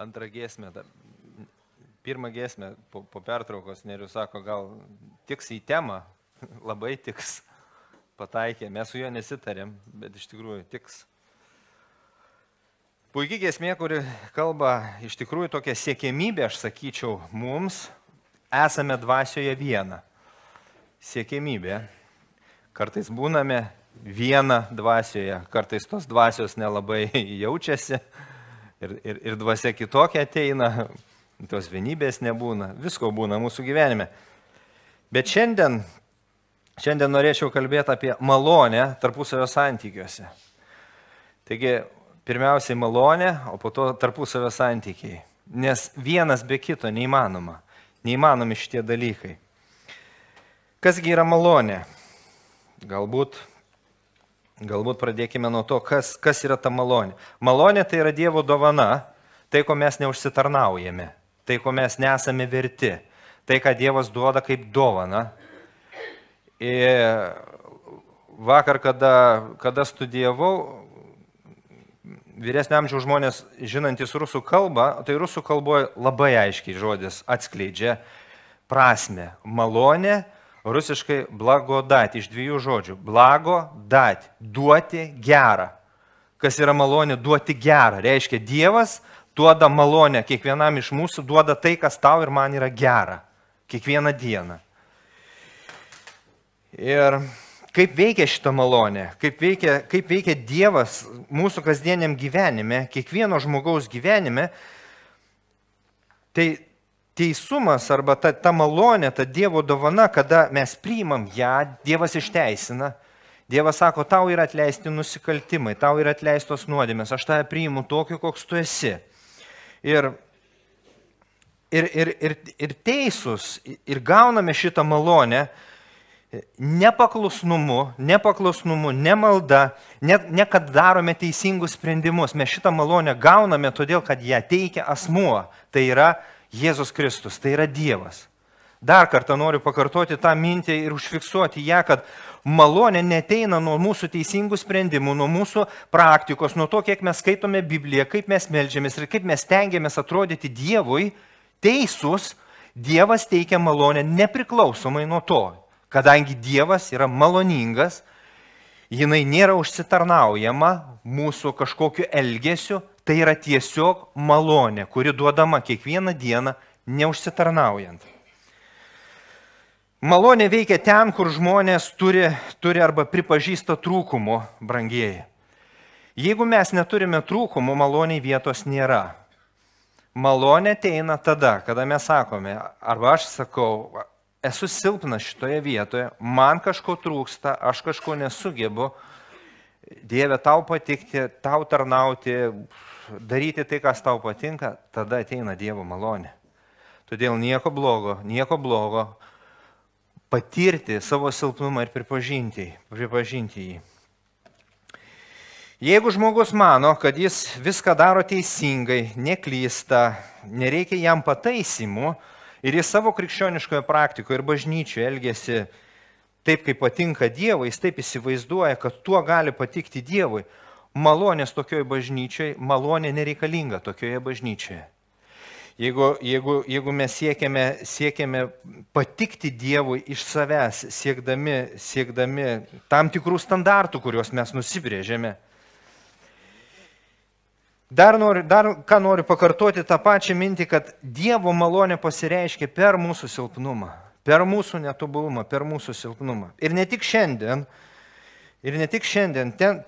antrą giesmę. Pirmą giesmę po, po pertraukos nerius sako, gal tiks į temą, labai tiks, pataikė, mes su juo nesitarėm, bet iš tikrųjų tiks. Puikiai giesmė, kuri kalba iš tikrųjų tokia siekėmybė, aš sakyčiau, mums esame dvasioje viena. Siekėmybė. Kartais būname viena dvasioje, kartais tos dvasios nelabai jaučiasi, ir, ir, ir dvasia kitokia ateina, tos vienybės nebūna, visko būna mūsų gyvenime. Bet šiandien, šiandien norėčiau kalbėti apie malonę tarpusavio santykiuose. Taigi, pirmiausiai malonė, o po to tarpusavio santykiai. Nes vienas be kito neįmanoma. Neįmanomi šitie dalykai. Kasgi yra malonė? Galbūt Galbūt pradėkime nuo to, kas, kas yra ta malonė. Malonė tai yra Dievo dovana, tai, ko mes neužsitarnaujame, tai, ko mes nesame verti, tai, ką Dievas duoda kaip dovana. Ir e, vakar, kada, kada studijavau, vyresnio amžiaus žmonės, žinantis rusų kalbą, tai rusų kalboje labai aiškiai žodis atskleidžia prasme. Malonė rusiškai blagodat, iš dviejų žodžių. Blagodat, duoti gerą. Kas yra malonė duoti gerą? Reiškia, Dievas duoda malonę kiekvienam iš mūsų, duoda tai, kas tau ir man yra gera. Kiekvieną dieną. Ir kaip veikia šita malonė, kaip veikia, kaip veikia Dievas mūsų kasdieniam gyvenime, kiekvieno žmogaus gyvenime, tai teisumas arba ta, ta malonė, ta Dievo dovana, kada mes priimam ją, Dievas išteisina. Dievas sako, tau yra atleisti nusikaltimai, tau yra atleistos nuodėmės, aš tave priimu tokiu, koks tu esi. Ir, ir, ir, ir, ir teisus, ir gauname šitą malonę nepaklusnumu, nepaklusnumu, nemalda, ne, ne kad darome teisingus sprendimus. Mes šitą malonę gauname todėl, kad ją teikia asmuo. Tai yra Jėzus Kristus, tai yra Dievas. Dar kartą noriu pakartoti tą mintį ir užfiksuoti ją, kad malonė neteina nuo mūsų teisingų sprendimų, nuo mūsų praktikos, nuo to, kiek mes skaitome Bibliją, kaip mes melžiamės ir kaip mes tengiamės atrodyti Dievui teisus. Dievas teikia malonę nepriklausomai nuo to, kadangi Dievas yra maloningas, jinai nėra užsitarnaujama mūsų kažkokiu elgesiu tai yra tiesiog malonė, kuri duodama kiekvieną dieną neužsitarnaujant. Malonė veikia ten, kur žmonės turi, turi arba pripažįsta trūkumų, brangieji. Jeigu mes neturime trūkumų, maloniai vietos nėra. Malonė ateina tada, kada mes sakome, arba aš sakau, esu silpnas šitoje vietoje, man kažko trūksta, aš kažko nesugebu, Dieve tau patikti, tau tarnauti, daryti tai, kas tau patinka, tada ateina Dievo malonė. Todėl nieko blogo, nieko blogo patirti savo silpnumą ir pripažinti, pripažinti jį. Jeigu žmogus mano, kad jis viską daro teisingai, neklysta, nereikia jam pataisimų ir jis savo krikščioniškoje praktikoje ir bažnyčioje elgesi taip, kaip patinka Dievui, jis taip įsivaizduoja, kad tuo gali patikti Dievui, malonės tokioje bažnyčioje, malonė nereikalinga tokioje bažnyčioje. Jeigu, jeigu, jeigu mes siekiame, siekiame patikti Dievui iš savęs, siekdami, siekdami tam tikrų standartų, kuriuos mes nusibrėžėme. Dar, noriu, dar ką noriu pakartoti tą pačią mintį, kad Dievo malonė pasireiškia per mūsų silpnumą, per mūsų netobulumą, per mūsų silpnumą. Ir ne tik šiandien, ir ne tik šiandien, ten,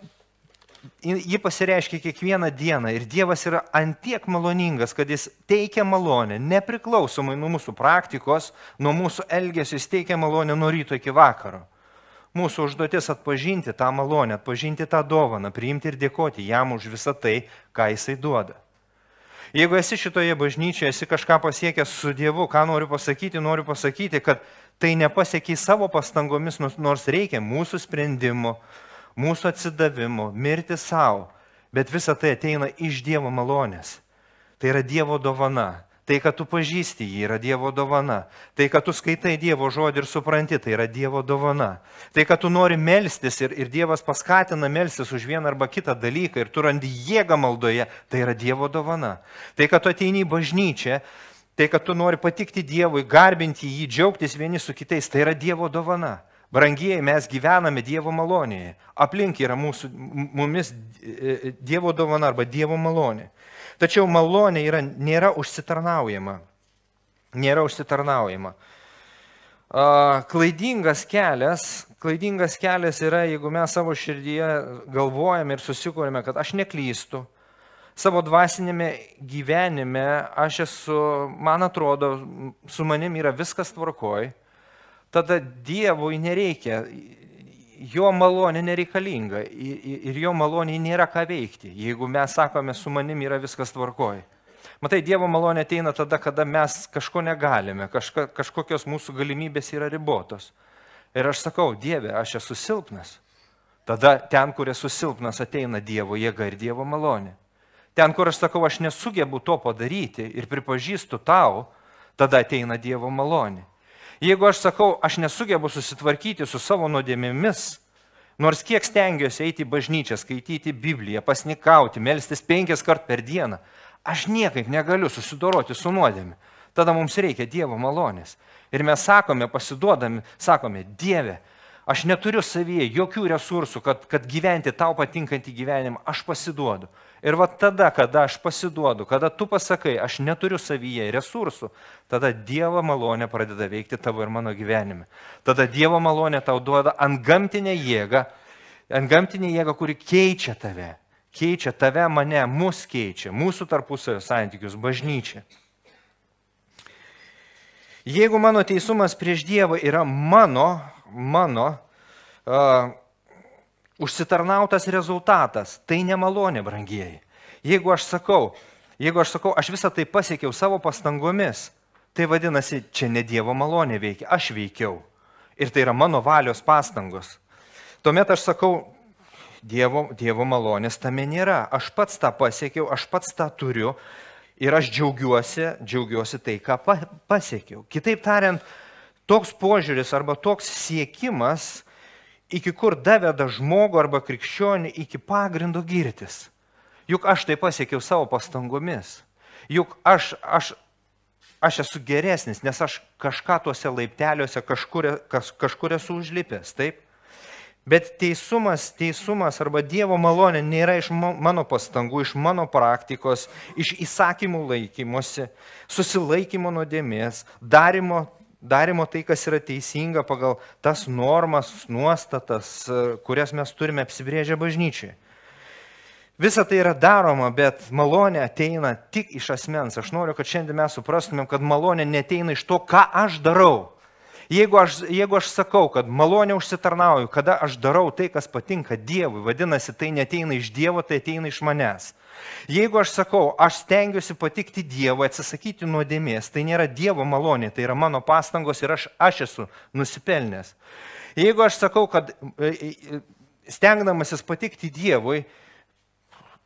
ji pasireiškia kiekvieną dieną ir Dievas yra antiek maloningas, kad jis teikia malonę, nepriklausomai nuo mūsų praktikos, nuo mūsų elgesio, jis teikia malonę nuo ryto iki vakaro. Mūsų užduotis atpažinti tą malonę, atpažinti tą dovaną, priimti ir dėkoti jam už visą tai, ką jisai duoda. Jeigu esi šitoje bažnyčioje, esi kažką pasiekęs su Dievu, ką noriu pasakyti, noriu pasakyti, kad tai nepasiekiai savo pastangomis, nors reikia mūsų sprendimų, mūsų atsidavimo, mirti savo, bet visa tai ateina iš Dievo malonės. Tai yra Dievo dovana. Tai, kad tu pažįsti jį, yra Dievo dovana. Tai, kad tu skaitai Dievo žodį ir supranti, tai yra Dievo dovana. Tai, kad tu nori melstis ir, ir Dievas paskatina melstis už vieną arba kitą dalyką ir tu randi jėgą maldoje, tai yra Dievo dovana. Tai, kad tu ateini į bažnyčią, tai, kad tu nori patikti Dievui, garbinti jį, džiaugtis vieni su kitais, tai yra Dievo dovana. Brangieji, mes gyvename Dievo malonėje. Aplink yra mūsų, mumis e, e, Dievo dovana arba Dievo malonė. Tačiau malonė yra, nėra užsitarnaujama. Nėra užsitarnaujama. Klaidingas kelias, klaidingas kelias yra, jeigu mes savo širdyje galvojame ir susikūrėme, kad aš neklystu, savo dvasinėme gyvenime aš esu, man atrodo, su manim yra viskas tvarkoj, tada Dievui nereikia, jo malonė nereikalinga ir jo malonė nėra ką veikti, jeigu mes sakome, su manim yra viskas tvarkoj. Matai, Dievo malonė ateina tada, kada mes kažko negalime, kažka, kažkokios mūsų galimybės yra ribotos. Ir aš sakau, Dieve, aš esu silpnas. Tada ten, kur esu silpnas, ateina Dievo jėga ir Dievo malonė. Ten, kur aš sakau, aš nesugebu to padaryti ir pripažįstu tau, tada ateina Dievo malonė. Jeigu aš sakau, aš nesugebu susitvarkyti su savo nuodėmėmis, nors kiek stengiuosi eiti į bažnyčią, skaityti Bibliją, pasnikauti, melstis penkias kart per dieną, aš niekaip negaliu susidoroti su nuodėmė. Tada mums reikia Dievo malonės. Ir mes sakome, pasiduodami, sakome, Dieve, aš neturiu savyje jokių resursų, kad, kad gyventi tau patinkantį gyvenimą, aš pasiduodu. Ir va tada, kada aš pasiduodu, kada tu pasakai, aš neturiu savyje resursų, tada Dievo malonė pradeda veikti tavo ir mano gyvenime. Tada Dievo malonė tau duoda ant gamtinę jėgą, ant gamtinę jėgą, kuri keičia tave. Keičia tave, mane, mus keičia, mūsų tarpusavio santykius, bažnyčia. Jeigu mano teisumas prieš Dievą yra mano, mano, uh, užsitarnautas rezultatas, tai nemalonė, brangieji. Jeigu aš sakau, jeigu aš sakau, aš visą tai pasiekiau savo pastangomis, tai vadinasi, čia ne Dievo malonė veikia, aš veikiau. Ir tai yra mano valios pastangos. Tuomet aš sakau, Dievo, dievo malonės tame nėra. Aš pats tą pasiekiau, aš pats tą turiu ir aš džiaugiuosi, džiaugiuosi tai, ką pasiekiau. Kitaip tariant, toks požiūris arba toks siekimas iki kur daveda žmogų arba krikščionį iki pagrindo girtis. Juk aš tai pasiekiau savo pastangomis. Juk aš, aš, aš esu geresnis, nes aš kažką tuose laipteliuose kažkur, kas, kažkur esu užlipęs, taip? Bet teisumas, teisumas arba Dievo malonė nėra iš mano pastangų, iš mano praktikos, iš įsakymų laikymosi, susilaikymo nuodėmės, darimo darimo tai, kas yra teisinga pagal tas normas, nuostatas, e, kurias mes turime apsibrėžę bažnyčiai. Visa tai yra daroma, bet malonė ateina tik iš asmens. Aš noriu, kad šiandien mes suprastumėm, kad malonė neteina iš to, ką aš darau. Jeigu aš, jeigu aš sakau, kad malonė užsitarnauju, kada aš darau tai, kas patinka Dievui, vadinasi, tai neteina iš Dievo, tai ateina iš manęs. Jeigu aš sakau, aš stengiuosi patikti Dievui, atsisakyti nuodėmės, tai nėra Dievo malonė, tai yra mano pastangos ir aš, aš esu nusipelnęs. Jeigu aš sakau, kad e, e, e, stengdamasis patikti Dievui,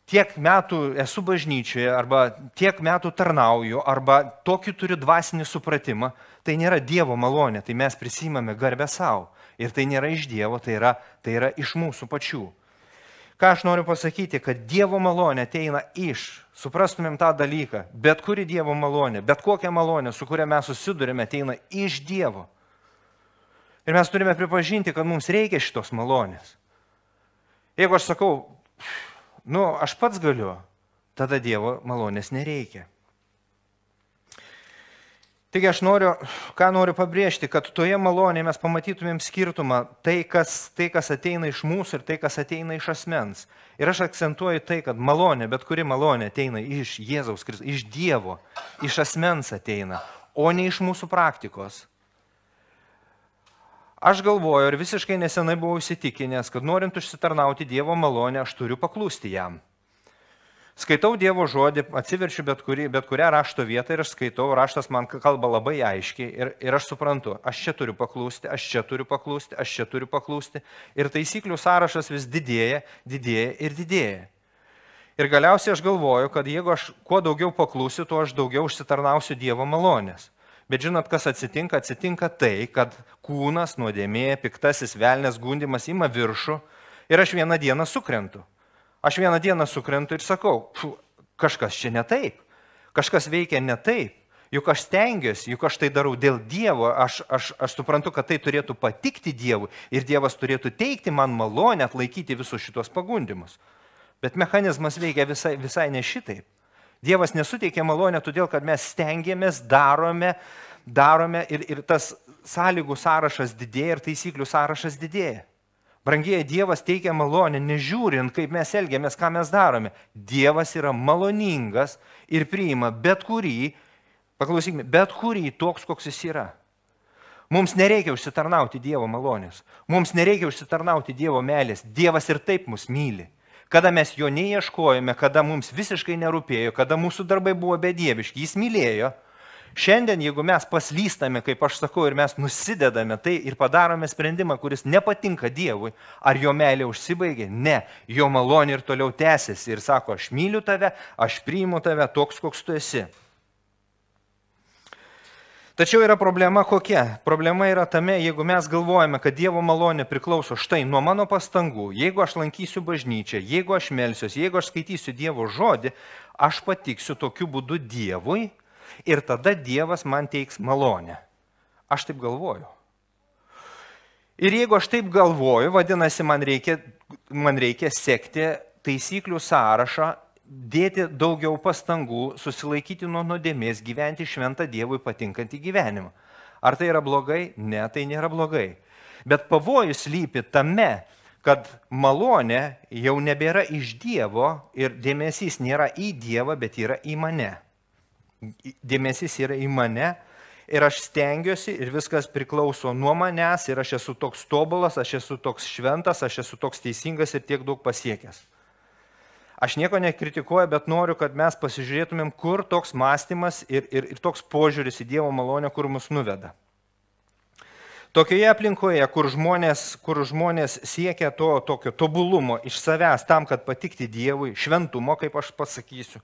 tiek metų esu bažnyčioje, arba tiek metų tarnauju, arba tokį turiu dvasinį supratimą, tai nėra Dievo malonė, tai mes prisimame garbę savo. Ir tai nėra iš Dievo, tai yra, tai yra iš mūsų pačių. Ką aš noriu pasakyti, kad Dievo malonė ateina iš, suprastumėm tą dalyką, bet kuri Dievo malonė, bet kokia malonė, su kuria mes susidurime, ateina iš Dievo. Ir mes turime pripažinti, kad mums reikia šitos malonės. Jeigu aš sakau, nu, aš pats galiu, tada Dievo malonės nereikia. Taigi aš noriu, ką noriu pabrėžti, kad toje malonėje mes pamatytumėm skirtumą tai kas, tai, kas ateina iš mūsų ir tai, kas ateina iš asmens. Ir aš akcentuoju tai, kad malonė, bet kuri malonė ateina iš Jėzaus Kristaus, iš Dievo, iš asmens ateina, o ne iš mūsų praktikos. Aš galvoju ir visiškai nesenai buvau įsitikinęs, kad norint užsitarnauti Dievo malonę, aš turiu paklusti jam. Skaitau Dievo žodį, atsiverčiu bet, kuri, bet kurią rašto vietą ir aš skaitau, raštas man kalba labai aiškiai ir, ir aš suprantu, aš čia turiu paklūsti, aš čia turiu paklūsti, aš čia turiu paklūsti. Ir taisyklių sąrašas vis didėja, didėja ir didėja. Ir galiausiai aš galvoju, kad jeigu aš kuo daugiau paklusiu, tuo aš daugiau užsitarnausiu Dievo malonės. Bet žinot, kas atsitinka? Atsitinka tai, kad kūnas, nuodėmė, piktasis velnės gundimas ima viršų ir aš vieną dieną sukrentu. Aš vieną dieną sukrentu ir sakau, pfu, kažkas čia ne taip, kažkas veikia ne taip, juk aš stengiuosi, juk aš tai darau dėl Dievo, aš, aš, aš suprantu, kad tai turėtų patikti Dievui ir Dievas turėtų teikti man malonę atlaikyti visus šitos pagundimus. Bet mechanizmas veikia visai, visai ne šitaip. Dievas nesuteikia malonę todėl, kad mes stengiamės, darome, darome ir, ir tas sąlygų sąrašas didėja ir taisyklių sąrašas didėja. Brangieji, Dievas teikia malonę, nežiūrint, kaip mes elgiamės, ką mes darome. Dievas yra maloningas ir priima bet kurį, paklausykime, bet kurį toks, koks jis yra. Mums nereikia užsitarnauti Dievo malonės, mums nereikia užsitarnauti Dievo meilės, Dievas ir taip mus myli. Kada mes jo neieškojome, kada mums visiškai nerūpėjo, kada mūsų darbai buvo bedieviški, jis mylėjo, Šiandien, jeigu mes paslystame, kaip aš sakau, ir mes nusidedame tai ir padarome sprendimą, kuris nepatinka Dievui, ar jo meilė užsibaigė? Ne, jo malonė ir toliau tęsiasi ir sako, aš myliu tave, aš priimu tave toks, koks tu esi. Tačiau yra problema kokia? Problema yra tame, jeigu mes galvojame, kad Dievo malonė priklauso štai nuo mano pastangų, jeigu aš lankysiu bažnyčią, jeigu aš melsiuosi, jeigu aš skaitysiu Dievo žodį, aš patiksiu tokiu būdu Dievui, ir tada Dievas man teiks malonę. Aš taip galvoju. Ir jeigu aš taip galvoju, vadinasi, man reikia, man reikia sekti taisyklių sąrašą, dėti daugiau pastangų, susilaikyti nuo nuodėmės, gyventi šventą Dievui patinkantį gyvenimą. Ar tai yra blogai? Ne, tai nėra blogai. Bet pavojus lypi tame, kad malonė jau nebėra iš Dievo ir dėmesys nėra į Dievą, bet yra į mane dėmesys yra į mane ir aš stengiuosi ir viskas priklauso nuo manęs ir aš esu toks tobulas, aš esu toks šventas, aš esu toks teisingas ir tiek daug pasiekęs. Aš nieko nekritikuoju, bet noriu, kad mes pasižiūrėtumėm, kur toks mąstymas ir, ir, ir toks požiūris į Dievo malonę, kur mus nuveda. Tokioje aplinkoje, kur žmonės, kur žmonės siekia to tokio tobulumo iš savęs tam, kad patikti Dievui, šventumo, kaip aš pasakysiu,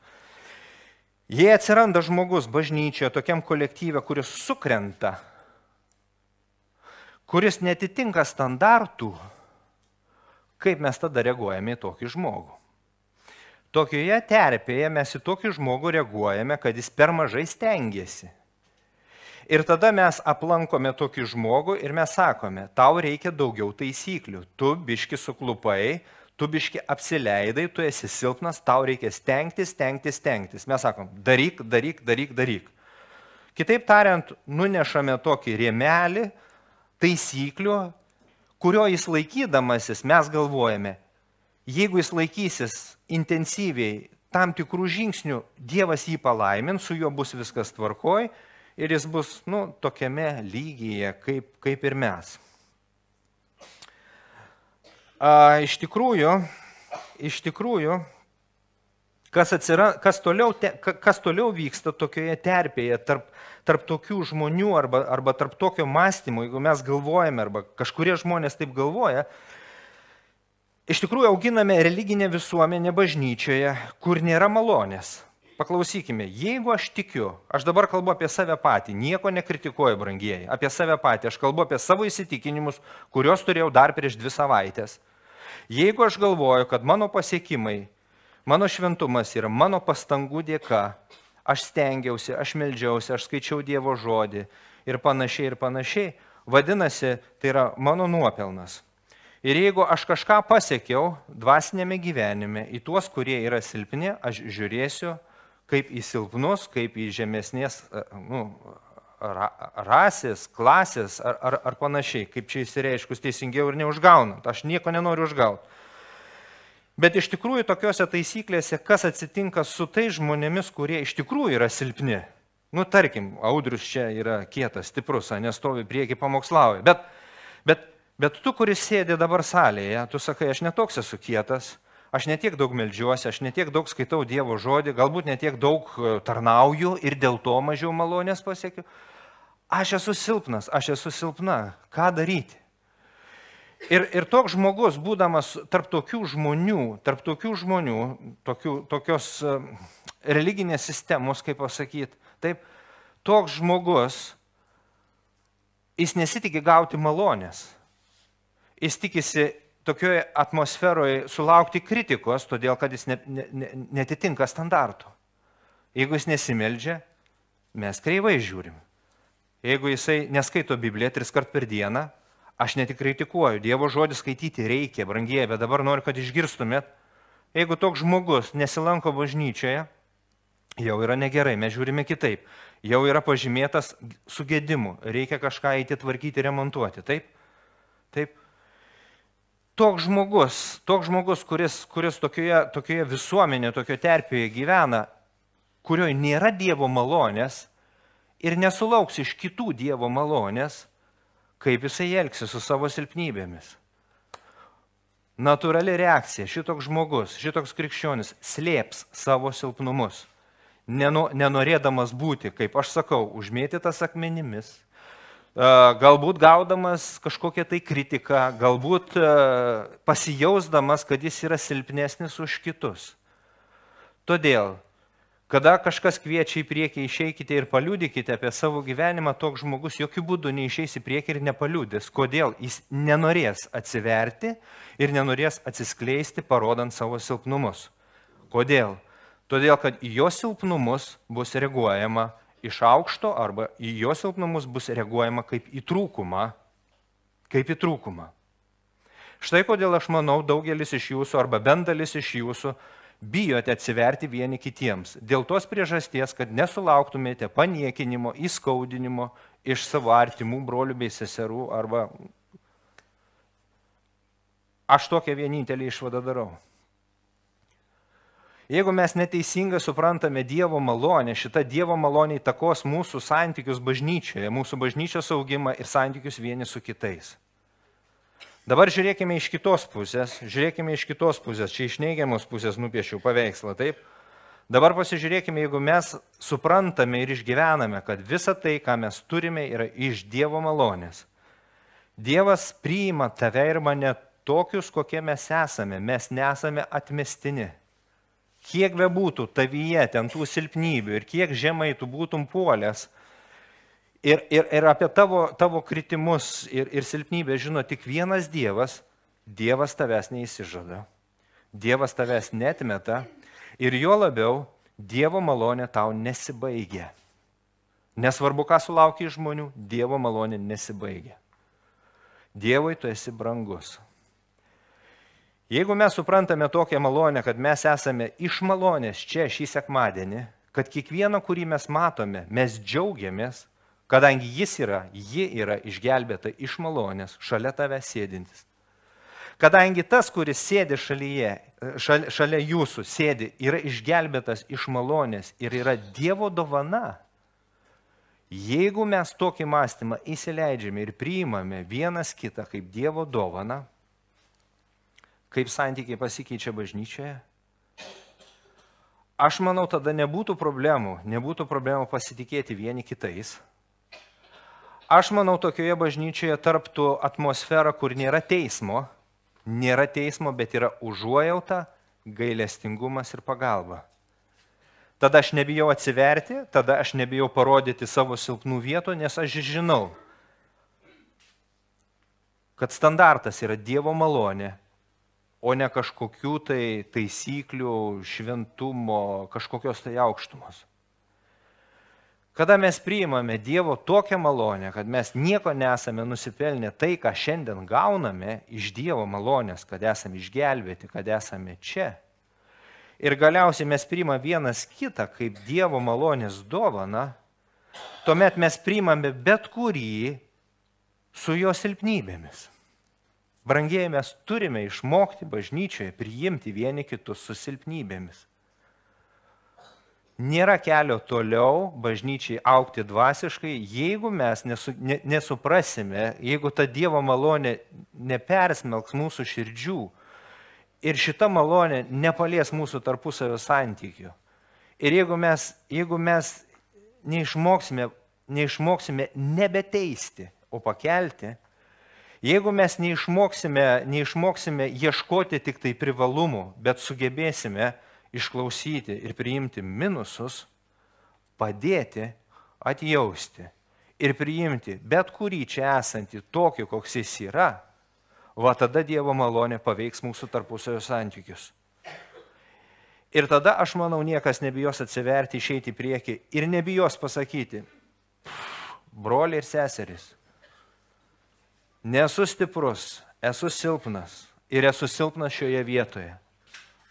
Jei atsiranda žmogus bažnyčioje, tokiam kolektyve, kuris sukrenta, kuris netitinka standartų, kaip mes tada reaguojame į tokį žmogų. Tokioje terpėje mes į tokį žmogų reaguojame, kad jis per mažai stengiasi. Ir tada mes aplankome tokį žmogų ir mes sakome, tau reikia daugiau taisyklių, tu biški suklupai, tu biški apsileidai, tu esi silpnas, tau reikia stengtis, stengtis, stengtis. Mes sakom, daryk, daryk, daryk, daryk. Kitaip tariant, nunešame tokį rėmelį taisyklių, kurio jis laikydamasis mes galvojame, jeigu jis laikysis intensyviai tam tikrų žingsnių, Dievas jį palaimins, su juo bus viskas tvarkoj ir jis bus, nu, tokiame lygyje, kaip, kaip ir mes a, iš tikrųjų, iš tikrųjų, kas, atsira, kas, toliau, te, kas toliau vyksta tokioje terpėje tarp, tarp tokių žmonių arba, arba tarp tokio mąstymo, jeigu mes galvojame arba kažkurie žmonės taip galvoja, iš tikrųjų auginame religinę visuomenę bažnyčioje, kur nėra malonės. Paklausykime, jeigu aš tikiu, aš dabar kalbu apie save patį, nieko nekritikuoju, brangieji, apie save patį, aš kalbu apie savo įsitikinimus, kuriuos turėjau dar prieš dvi savaitės. Jeigu aš galvoju, kad mano pasiekimai, mano šventumas yra mano pastangų dėka, aš stengiausi, aš melžiausi, aš skaičiau Dievo žodį ir panašiai ir panašiai, vadinasi, tai yra mano nuopelnas. Ir jeigu aš kažką pasiekiau dvasinėme gyvenime, į tuos, kurie yra silpni, aš žiūrėsiu kaip į silpnus, kaip į žemesnės e, nu, ra, rasės, klasės ar, ar, ar panašiai, kaip čia įsireiškus teisingiau ir neužgaunant. Aš nieko nenoriu užgauti. Bet iš tikrųjų tokiuose taisyklėse, kas atsitinka su tai žmonėmis, kurie iš tikrųjų yra silpni. Nu, tarkim, audrius čia yra kietas, stiprus, nestovi prieki pamokslauja. Bet, bet, bet tu, kuris sėdi dabar salėje, tu sakai, aš netoks esu kietas, aš netiek daug melžiuosi, aš netiek daug skaitau Dievo žodį, galbūt netiek daug e, tarnauju ir dėl to mažiau malonės pasiekiu aš esu silpnas, aš esu silpna, ką daryti? Ir, ir toks žmogus, būdamas tarp tokių žmonių, tarp tokių žmonių, tokių, tokios e, religinės sistemos, kaip pasakyti, taip, toks žmogus, jis nesitikė gauti malonės. Jis tikisi tokioje atmosferoje sulaukti kritikos, todėl kad jis ne, ne, netitinka standartų. Jeigu jis nesimeldžia, mes kreivai žiūrim. Jeigu jisai neskaito Bibliją tris kart per dieną, aš netik kritikuoju, Dievo žodį skaityti reikia, brangieji, bet dabar noriu, kad išgirstumėt. Jeigu toks žmogus nesilanko bažnyčioje, jau yra negerai, mes žiūrime kitaip. Jau yra pažymėtas sugėdimu, reikia kažką įtitvarkyti, remontuoti, taip? Taip toks žmogus, toks žmogus, kuris, kuris tokioje, tokioje visuomenėje, tokioje terpėje gyvena, kurioje nėra Dievo malonės, ir nesulauks iš kitų Dievo malonės, kaip jisai elgsi su savo silpnybėmis. Naturali reakcija - šitoks žmogus, šitoks krikščionis slėps savo silpnumus, nenu, nenorėdamas būti, kaip aš sakau, užmėtytas akmenimis, galbūt gaudamas kažkokią tai kritiką, galbūt pasijausdamas, kad jis yra silpnesnis už kitus. Todėl Kada kažkas kviečia į priekį, išeikite ir paliūdykite apie savo gyvenimą, toks žmogus jokių būdų neišeis į priekį ir nepaliūdys. Kodėl? Jis nenorės atsiverti ir nenorės atsiskleisti, parodant savo silpnumus. Kodėl? Todėl, kad į jo silpnumus bus reaguojama iš aukšto arba į jo silpnumus bus reaguojama kaip į trūkumą. Kaip į trūkumą. Štai kodėl aš manau, daugelis iš jūsų arba bendalis iš jūsų bijote atsiverti vieni kitiems. Dėl tos priežasties, kad nesulauktumėte paniekinimo, įskaudinimo iš savo artimų brolių bei seserų arba... Aš tokią vienintelį išvadą darau. Jeigu mes neteisingai suprantame Dievo malonę, šita Dievo malonė įtakos mūsų santykius bažnyčioje, mūsų bažnyčios augimą ir santykius vieni su kitais. Dabar žiūrėkime iš kitos pusės, žiūrėkime iš kitos pusės, čia iš neigiamos pusės nupiešiau paveikslą, taip. Dabar pasižiūrėkime, jeigu mes suprantame ir išgyvename, kad visa tai, ką mes turime, yra iš Dievo malonės. Dievas priima tave ir mane tokius, kokie mes esame, mes nesame atmestini. Kiek be būtų tavyje ten tų silpnybių ir kiek žemai tu būtum puolęs, Ir, ir, ir apie tavo, tavo kritimus ir, ir silpnybę žino tik vienas Dievas. Dievas tavęs neįsižada. Dievas tavęs netmeta. Ir jo labiau Dievo malonė tau nesibaigia. Nesvarbu, ką sulaukia iš žmonių, Dievo malonė nesibaigia. Dievui tu esi brangus. Jeigu mes suprantame tokią malonę, kad mes esame iš malonės čia šį sekmadienį, kad kiekvieną, kurį mes matome, mes džiaugiamės, kadangi jis yra, ji yra išgelbėta iš malonės, šalia tave sėdintis. Kadangi tas, kuris sėdi šalyje, šalia, šalia jūsų, sėdi, yra išgelbėtas iš malonės ir yra Dievo dovana, jeigu mes tokį mąstymą įsileidžiame ir priimame vienas kitą kaip Dievo dovana, kaip santykiai pasikeičia bažnyčioje, aš manau, tada nebūtų problemų, nebūtų problemų pasitikėti vieni kitais Aš manau, tokioje bažnyčioje tarptų atmosfera, kur nėra teismo, nėra teismo, bet yra užuojauta, gailestingumas ir pagalba. Tada aš nebijau atsiverti, tada aš nebijau parodyti savo silpnų vietų, nes aš žinau, kad standartas yra Dievo malonė, o ne kažkokių tai taisyklių, šventumo, kažkokios tai aukštumos. Kada mes priimame Dievo tokią malonę, kad mes nieko nesame nusipelnę tai, ką šiandien gauname iš Dievo malonės, kad esame išgelbėti, kad esame čia. Ir galiausiai mes priimame vienas kitą kaip Dievo malonės dovana, tuomet mes priimame bet kurį su jo silpnybėmis. Brangieji mes turime išmokti bažnyčioje priimti vieni kitus su silpnybėmis. Nėra kelio toliau bažnyčiai aukti dvasiškai, jeigu mes nesu, ne, nesuprasime, jeigu ta Dievo malonė nepersmelks mūsų širdžių ir šita malonė nepalies mūsų tarpusavio santykių. Ir jeigu mes, jeigu mes neišmoksime, neišmoksime nebeteisti, o pakelti, jeigu mes neišmoksime, neišmoksime ieškoti tik tai privalumų, bet sugebėsime, išklausyti ir priimti minusus, padėti atjausti ir priimti bet kurį čia esantį tokį, koks jis yra, va tada Dievo malonė paveiks mūsų tarpusavio santykius. Ir tada, aš manau, niekas nebijos atsiverti, išeiti į priekį ir nebijos pasakyti, broliai ir seserys, nesu stiprus, esu silpnas ir esu silpnas šioje vietoje.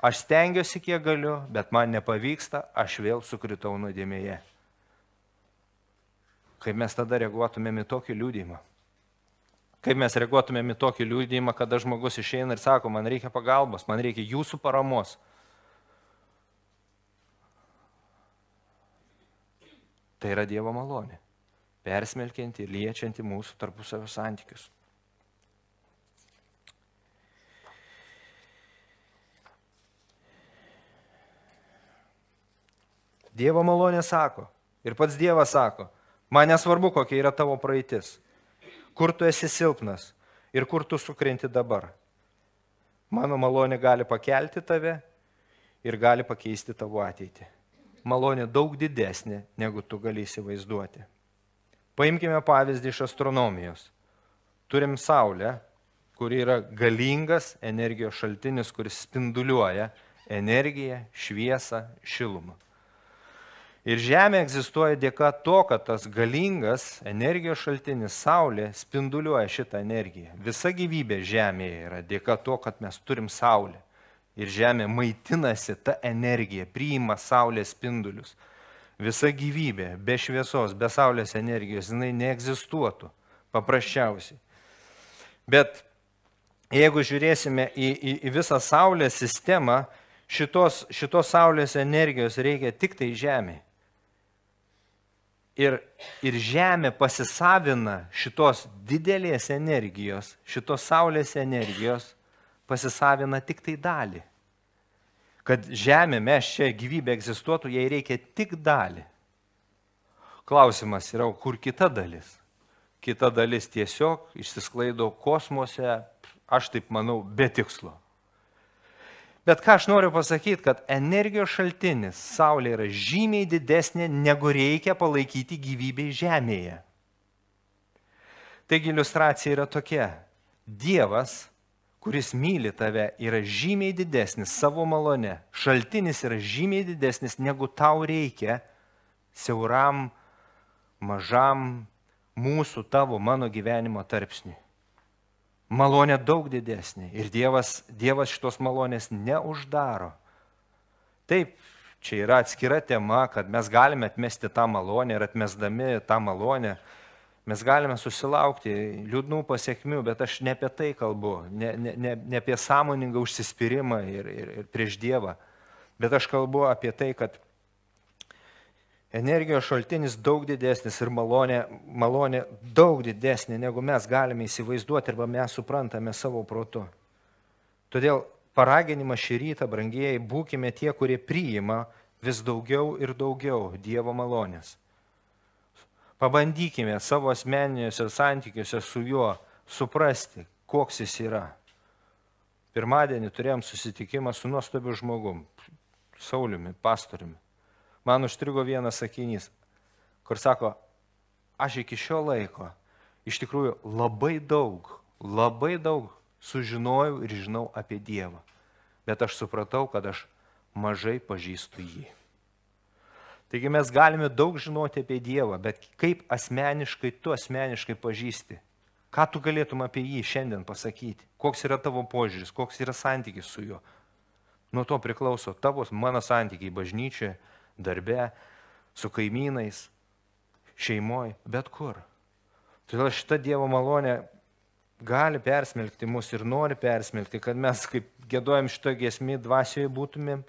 Aš stengiuosi kiek galiu, bet man nepavyksta, aš vėl sukritau nuodėmėje. Kaip mes tada reaguotumėm į tokį liūdimą? Kaip mes reaguotumėm į tokį liūdimą, kada žmogus išeina ir sako, man reikia pagalbos, man reikia jūsų paramos. Tai yra Dievo malonė, persmelkianti ir liečianti mūsų tarpusavio santykius. Dievo malonė sako. Ir pats Dievas sako, man nesvarbu, kokia yra tavo praeitis, kur tu esi silpnas ir kur tu sukrenti dabar. Mano malonė gali pakelti tave ir gali pakeisti tavo ateitį. Malonė daug didesnė, negu tu gali įsivaizduoti. Paimkime pavyzdį iš astronomijos. Turim Saulę, kuri yra galingas energijos šaltinis, kuris spinduliuoja energiją, šviesą, šilumą. Ir Žemė egzistuoja dėka to, kad tas galingas energijos šaltinis Saulė spinduliuoja šitą energiją. Visa gyvybė Žemėje yra dėka to, kad mes turim Saulę. Ir Žemė maitinasi tą energiją, priima Saulės spindulius. Visa gyvybė be šviesos, be Saulės energijos, jinai neegzistuotų. Paprasčiausiai. Bet jeigu žiūrėsime į, į, į visą Saulės sistemą, šitos, šitos Saulės energijos reikia tik tai Žemėje Ir, ir Žemė pasisavina šitos didelės energijos, šitos Saulės energijos, pasisavina tik tai dalį. Kad Žemė, mes čia gyvybė egzistuotų, jai reikia tik dalį. Klausimas yra, kur kita dalis? Kita dalis tiesiog išsisklaido kosmose, aš taip manau, be tikslo. Bet ką aš noriu pasakyti, kad energijos šaltinis Saulė yra žymiai didesnė negu reikia palaikyti gyvybei Žemėje. Taigi iliustracija yra tokia. Dievas, kuris myli tave, yra žymiai didesnis savo malone. Šaltinis yra žymiai didesnis negu tau reikia siauram, mažam mūsų, tavo, mano gyvenimo tarpsniui malonė daug didesnė ir Dievas, Dievas šitos malonės neuždaro. Taip, čia yra atskira tema, kad mes galime atmesti tą malonę ir atmesdami tą malonę mes galime susilaukti liūdnų pasiekmių, bet aš ne apie tai kalbu, ne, ne, ne, ne apie sąmoningą užsispyrimą ir, ir, ir prieš Dievą, bet aš kalbu apie tai, kad energijos šaltinis daug didesnis ir malonė, malonė daug didesnė, negu mes galime įsivaizduoti arba mes suprantame savo protu. Todėl paraginimas šį rytą, brangieji, būkime tie, kurie priima vis daugiau ir daugiau Dievo malonės. Pabandykime savo asmeniniuose santykiuose su juo suprasti, koks jis yra. Pirmadienį turėjom susitikimą su nuostabiu žmogum, Sauliumi, pastoriumi man užstrigo vienas sakinys, kur sako, aš iki šio laiko iš tikrųjų labai daug, labai daug sužinojau ir žinau apie Dievą, bet aš supratau, kad aš mažai pažįstu jį. Taigi mes galime daug žinoti apie Dievą, bet kaip asmeniškai tu asmeniškai pažįsti, ką tu galėtum apie jį šiandien pasakyti, koks yra tavo požiūris, koks yra santykis su juo. Nuo to priklauso tavo, mano santykiai bažnyčioje, darbe, su kaimynais, šeimoje, bet kur. Todėl šita Dievo malonė gali persmelkti mus ir nori persmelkti, kad mes, kaip gėdojam šitą giesmį, dvasioje būtumėm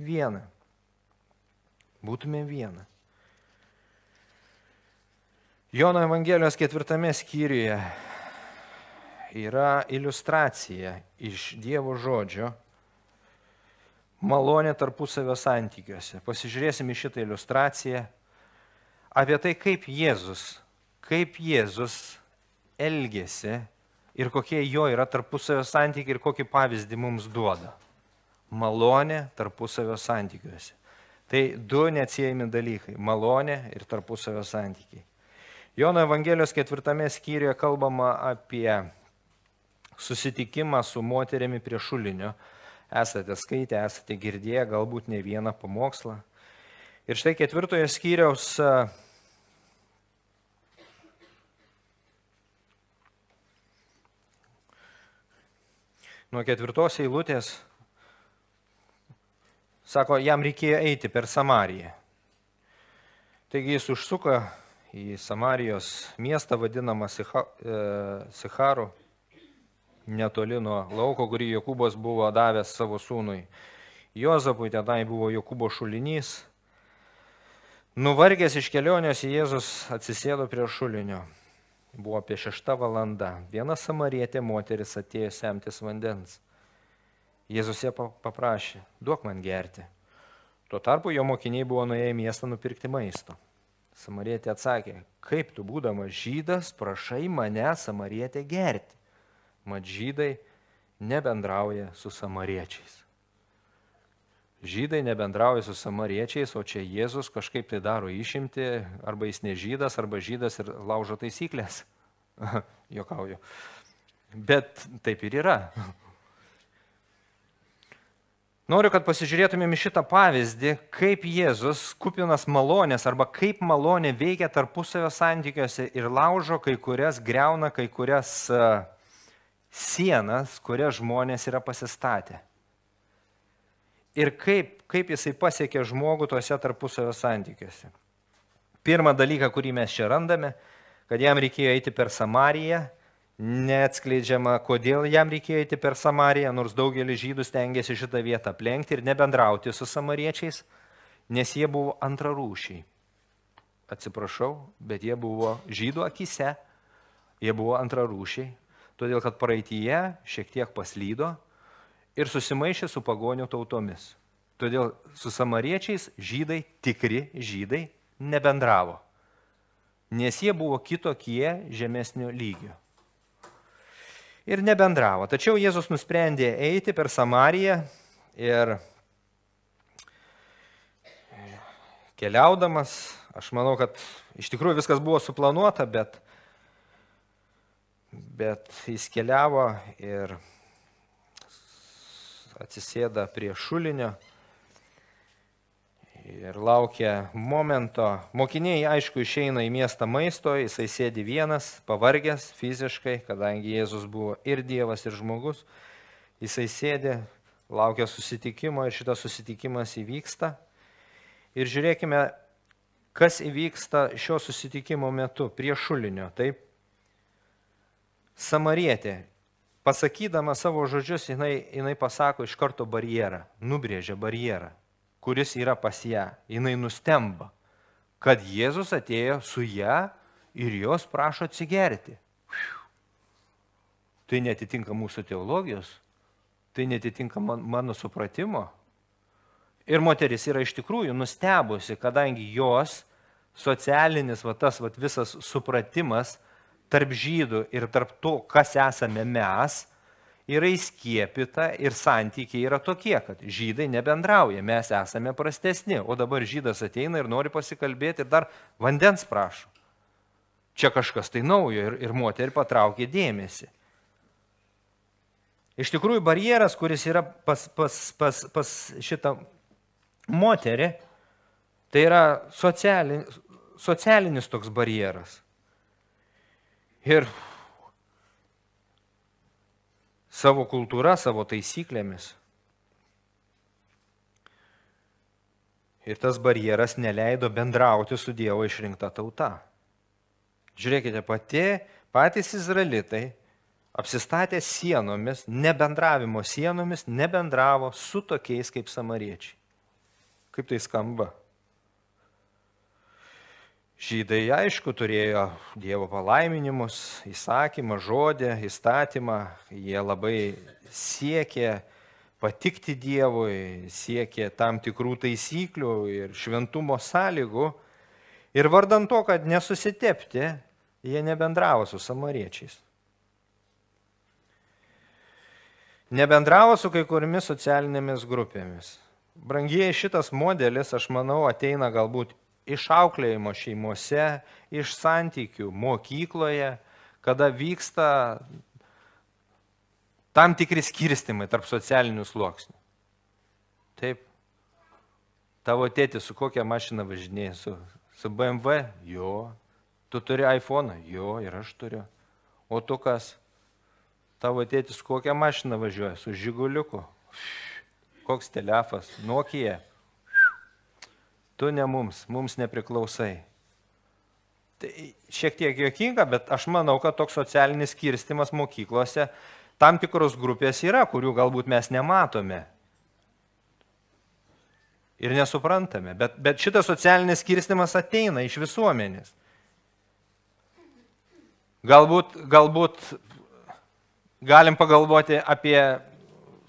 viena. Būtumėm viena. Jono Evangelijos ketvirtame skyriuje yra iliustracija iš Dievo žodžio malonė tarpusavio santykiuose. Pasižiūrėsim į šitą iliustraciją apie tai, kaip Jėzus, kaip Jėzus elgėsi ir kokie jo yra tarpusavio santykiai ir kokį pavyzdį mums duoda. Malonė tarpusavio santykiuose. Tai du neatsiejami dalykai - malonė ir tarpusavio santykiai. Jono Evangelijos ketvirtame skyriuje kalbama apie susitikimą su moterimi prie šulinio, esate skaitę, esate girdėję galbūt ne vieną pamokslą. Ir štai ketvirtojo skyriaus e, nuo ketvirtos eilutės sako, jam reikėjo eiti per Samariją. Taigi jis užsuka į Samarijos miestą vadinamą Sicharu e, netoli nuo lauko, kurį Jokūbas buvo davęs savo sūnui. Jozapui tenai buvo Jokūbo šulinys. Nuvargęs iš kelionės Jėzus atsisėdo prie šulinio. Buvo apie šešta valanda. Viena samarietė moteris atėjo semtis vandens. Jėzus ją paprašė, duok man gerti. Tuo tarpu jo mokiniai buvo nuėję į miestą nupirkti maisto. Samarietė atsakė, kaip tu būdamas žydas prašai mane, samarietė, gerti mat žydai nebendrauja su samariečiais. Žydai nebendrauja su samariečiais, o čia Jėzus kažkaip tai daro išimti, arba jis nežydas, arba žydas ir laužo taisyklės. Jokauju. Bet taip ir yra. Noriu, kad pasižiūrėtumėm į šitą pavyzdį, kaip Jėzus, kupinas malonės arba kaip malonė veikia tarpusavio santykiuose ir laužo kai kurias, greuna kai kurias uh, sienas, kurias žmonės yra pasistatę. Ir kaip, kaip jisai pasiekė žmogų tuose tarpusavio santykiuose. Pirmą dalyką, kurį mes čia randame, kad jam reikėjo eiti per Samariją, neatskleidžiama, kodėl jam reikėjo eiti per Samariją, nors daugelis žydų stengiasi šitą vietą aplenkti ir nebendrauti su samariečiais, nes jie buvo antrarūšiai. Atsiprašau, bet jie buvo žydų akise, jie buvo antrarūšiai, todėl kad praeitįje šiek tiek paslydo ir susimaišė su pagonių tautomis. Todėl su samariečiais žydai, tikri žydai, nebendravo, nes jie buvo kitokie žemesnio lygio. Ir nebendravo. Tačiau Jėzus nusprendė eiti per Samariją ir keliaudamas, aš manau, kad iš tikrųjų viskas buvo suplanuota, bet bet jis keliavo ir atsisėda prie šulinio ir laukia momento. Mokiniai, aišku, išeina į miestą maisto, jisai sėdi vienas, pavargęs fiziškai, kadangi Jėzus buvo ir Dievas, ir žmogus. Jisai sėdi, laukia susitikimo ir šitas susitikimas įvyksta. Ir žiūrėkime, kas įvyksta šio susitikimo metu prie šulinio. Taip, samarietė, pasakydama savo žodžius, jinai, jinai pasako iš karto barjerą, nubrėžia barjerą, kuris yra pas ją. Jinai nustemba, kad Jėzus atėjo su ją ir jos prašo atsigerti. Tai netitinka mūsų teologijos, tai netitinka mano supratimo. Ir moteris yra iš tikrųjų nustebusi, kadangi jos socialinis, va tas va visas supratimas, tarp žydų ir tarp to, kas esame mes, yra įskiepita ir santykiai yra tokie, kad žydai nebendrauja, mes esame prastesni, o dabar žydas ateina ir nori pasikalbėti ir dar vandens prašo. Čia kažkas tai naujo ir, ir moterį patraukė dėmesį. Iš tikrųjų, barjeras, kuris yra pas, pas, pas, pas šitą moterį, tai yra socialinis, socialinis toks barjeras. Ir savo kultūra, savo taisyklėmis. Ir tas barjeras neleido bendrauti su Dievo išrinkta tauta. Žiūrėkite, pati, patys izraelitai apsistatę sienomis, nebendravimo sienomis, nebendravo su tokiais kaip samariečiai. Kaip tai skamba? Žydai aišku turėjo Dievo palaiminimus, įsakymą, žodį, įstatymą, jie labai siekė patikti Dievui, siekė tam tikrų taisyklių ir šventumo sąlygų. Ir vardant to, kad nesusitepti, jie nebendravo su samariečiais. Nebendravo su kai kuriomis socialinėmis grupėmis. Brangiai šitas modelis, aš manau, ateina galbūt išauklėjimo šeimose, iš santykių mokykloje, kada vyksta tam tikri skirstimai tarp socialinių sluoksnių. Taip. Tavo tėtis su kokia mašina važinėjai? Su, su BMW? Jo. Tu turi iPhone? Jo, ir aš turiu. O tu kas? Tavo tėtis kokią mašiną važiuoja? Su žiguliuku. Koks telefas? Nokia tu ne mums, mums nepriklausai. Tai šiek tiek jokinga, bet aš manau, kad toks socialinis kirstimas mokyklose tam tikros grupės yra, kurių galbūt mes nematome. Ir nesuprantame, bet, bet šitas socialinis kirstimas ateina iš visuomenės. Galbūt, galbūt galim pagalvoti apie,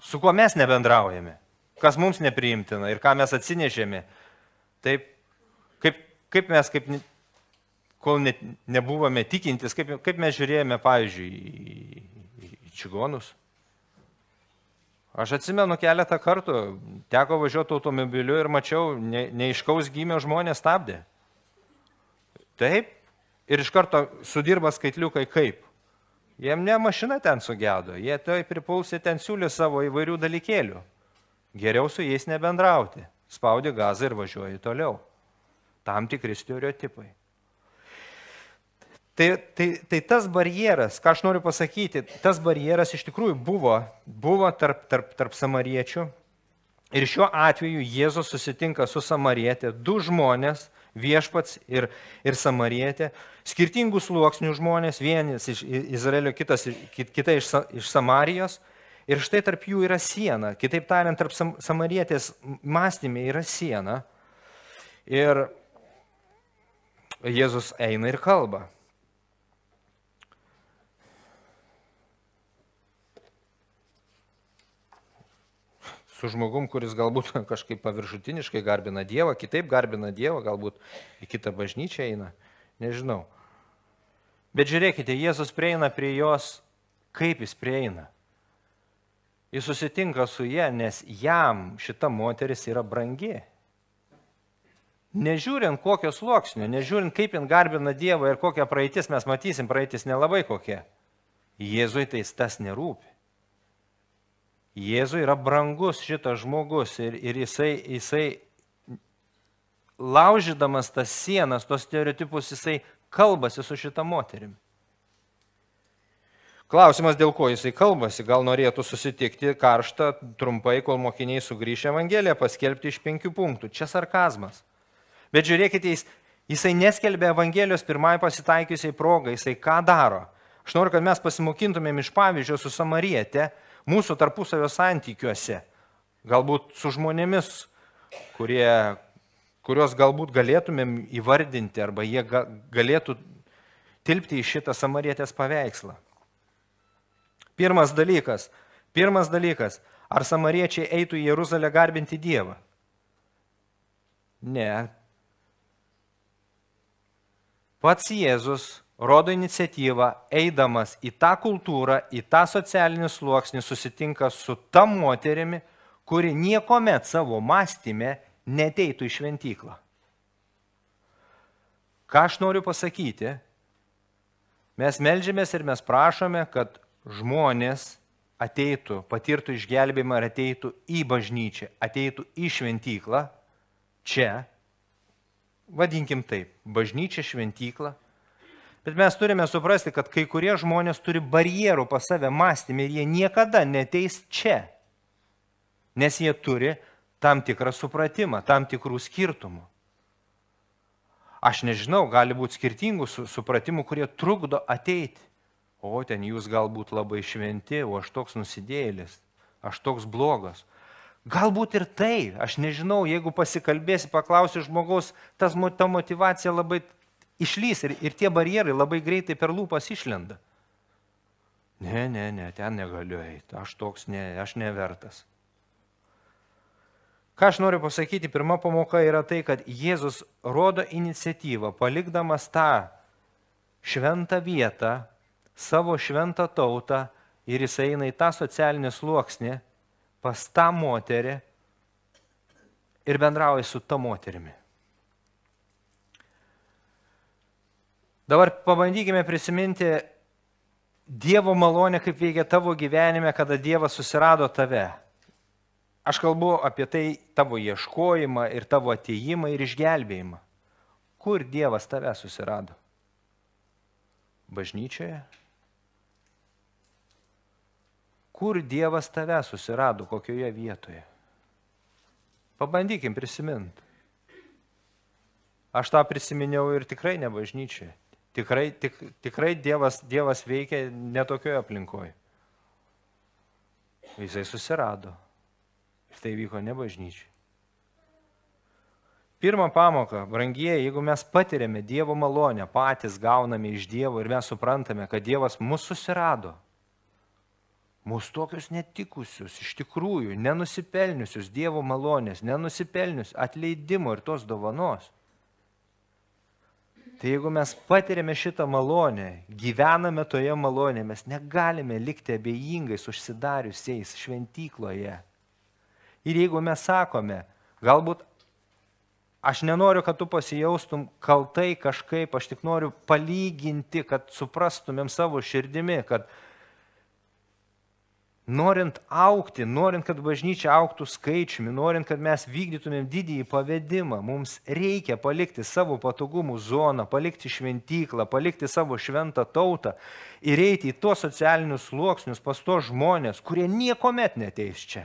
su kuo mes nebendraujame, kas mums nepriimtina ir ką mes atsinešėme Taip, kaip, kaip mes, kaip, kol net nebuvome tikintis, kaip, kaip mes žiūrėjome, pavyzdžiui, į, į, į čigonus. Aš atsimenu keletą kartų, teko važiuoti automobiliu ir mačiau, ne, neiškaus gimio žmonės stabdė. Taip, ir iš karto sudirba skaitliukai kaip. Jiem ne mašina ten sugedo, jie toj pripulsė ten siūlė savo įvairių dalykėlių. Geriau su jais nebendrauti spaudi gazą ir važiuoji toliau. Tam tikri stereotipai. Tai, tai, tai tas barjeras, ką aš noriu pasakyti, tas barjeras iš tikrųjų buvo, buvo tarp, tarp, tarp samariečių. Ir šiuo atveju Jėzus susitinka su samarietė, du žmonės, viešpats ir, ir samarietė, skirtingų sluoksnių žmonės, vienas iš Izraelio, kitas kita iš, iš Samarijos. Ir štai tarp jų yra siena. Kitaip tariant, tarp samarietės mąstymė yra siena. Ir Jėzus eina ir kalba. Su žmogum, kuris galbūt kažkaip paviršutiniškai garbina Dievą, kitaip garbina Dievą, galbūt į kitą bažnyčią eina, nežinau. Bet žiūrėkite, Jėzus prieina prie jos, kaip jis prieina. Jis susitinka su jie, nes jam šita moteris yra brangi. Nežiūrint kokio sluoksnio, nežiūrint kaip jin garbina Dievą ir kokią praeitis mes matysim, praeitis nelabai kokia. Jėzui tai tas nerūpi. Jėzui yra brangus šitas žmogus ir, ir jisai, jisai laužydamas tas sienas, tos stereotipus, jisai kalbasi su šita moterimi. Klausimas, dėl ko jisai kalbasi, gal norėtų susitikti karštą trumpai, kol mokiniai sugrįžę Evangeliją paskelbti iš penkių punktų. Čia sarkazmas. Bet žiūrėkite, jis, jisai neskelbė Evangelijos pirmai pasitaikiusiai progai, jisai ką daro. Aš noriu, kad mes pasimokintumėm iš pavyzdžio su Samarietė mūsų tarpusavio santykiuose, galbūt su žmonėmis, kurie, kuriuos galbūt galėtumėm įvardinti arba jie ga, galėtų tilpti į šitą Samarietės paveikslą. Pirmas dalykas. Pirmas dalykas. Ar samariečiai eitų į Jeruzalę garbinti Dievą? Ne. Pats Jėzus rodo iniciatyvą, eidamas į tą kultūrą, į tą socialinį sluoksnį, susitinka su ta moterimi, kuri niekuomet savo mąstymę neteitų į šventyklą. Ką aš noriu pasakyti? Mes melžiamės ir mes prašome, kad žmonės ateitų, patirtų išgelbėjimą ir ateitų į bažnyčią, ateitų į šventyklą, čia, vadinkim taip, bažnyčia šventyklą. Bet mes turime suprasti, kad kai kurie žmonės turi barjerų pas save mąstymį ir jie niekada neteis čia, nes jie turi tam tikrą supratimą, tam tikrų skirtumų. Aš nežinau, gali būti skirtingų supratimų, kurie trukdo ateiti o ten jūs galbūt labai šventi, o aš toks nusidėlis, aš toks blogas. Galbūt ir tai, aš nežinau, jeigu pasikalbėsi, paklausi žmogaus, tas, ta motivacija labai išlys ir, ir tie barjerai labai greitai per lūpas išlenda. Ne, ne, ne, ten negaliu eiti, aš toks ne, aš nevertas. Ką aš noriu pasakyti, pirma pamoka yra tai, kad Jėzus rodo iniciatyvą, palikdamas tą šventą vietą, savo šventą tautą ir jis eina į tą socialinį sluoksnį pas tą moterį ir bendrauja su tą moterimi. Dabar pabandykime prisiminti Dievo malonę, kaip veikia tavo gyvenime, kada Dievas susirado tave. Aš kalbu apie tai tavo ieškojimą ir tavo ateimą ir išgelbėjimą. Kur Dievas tave susirado? Bažnyčioje? kur Dievas tave susirado, kokioje vietoje. Pabandykim prisiminti. Aš tą prisiminiau ir tikrai ne bažnyčiai. Tikrai, tik, tikrai dievas, dievas veikia netokioje aplinkoje. Jisai susirado. Ir tai vyko ne bažnyčiai. Pirmą pamoką, brangieji, jeigu mes patiriame Dievo malonę, patys gauname iš Dievo ir mes suprantame, kad Dievas mūsų susirado, Mūsų tokius netikusius, iš tikrųjų, nenusipelniusius Dievo malonės, nenusipelnius atleidimo ir tos dovanos. Tai jeigu mes patiriame šitą malonę, gyvename toje malonėje, mes negalime likti abejingais užsidariusiais šventykloje. Ir jeigu mes sakome, galbūt aš nenoriu, kad tu pasijaustum kaltai kažkaip, aš tik noriu palyginti, kad suprastumėm savo širdimi, kad Norint aukti, norint, kad bažnyčia auktų skaičiumi, norint, kad mes vykdytumėm didįjį pavedimą, mums reikia palikti savo patogumų zoną, palikti šventyklą, palikti savo šventą tautą ir eiti į tuos socialinius sluoksnius pas to žmonės, kurie niekuomet neteis čia.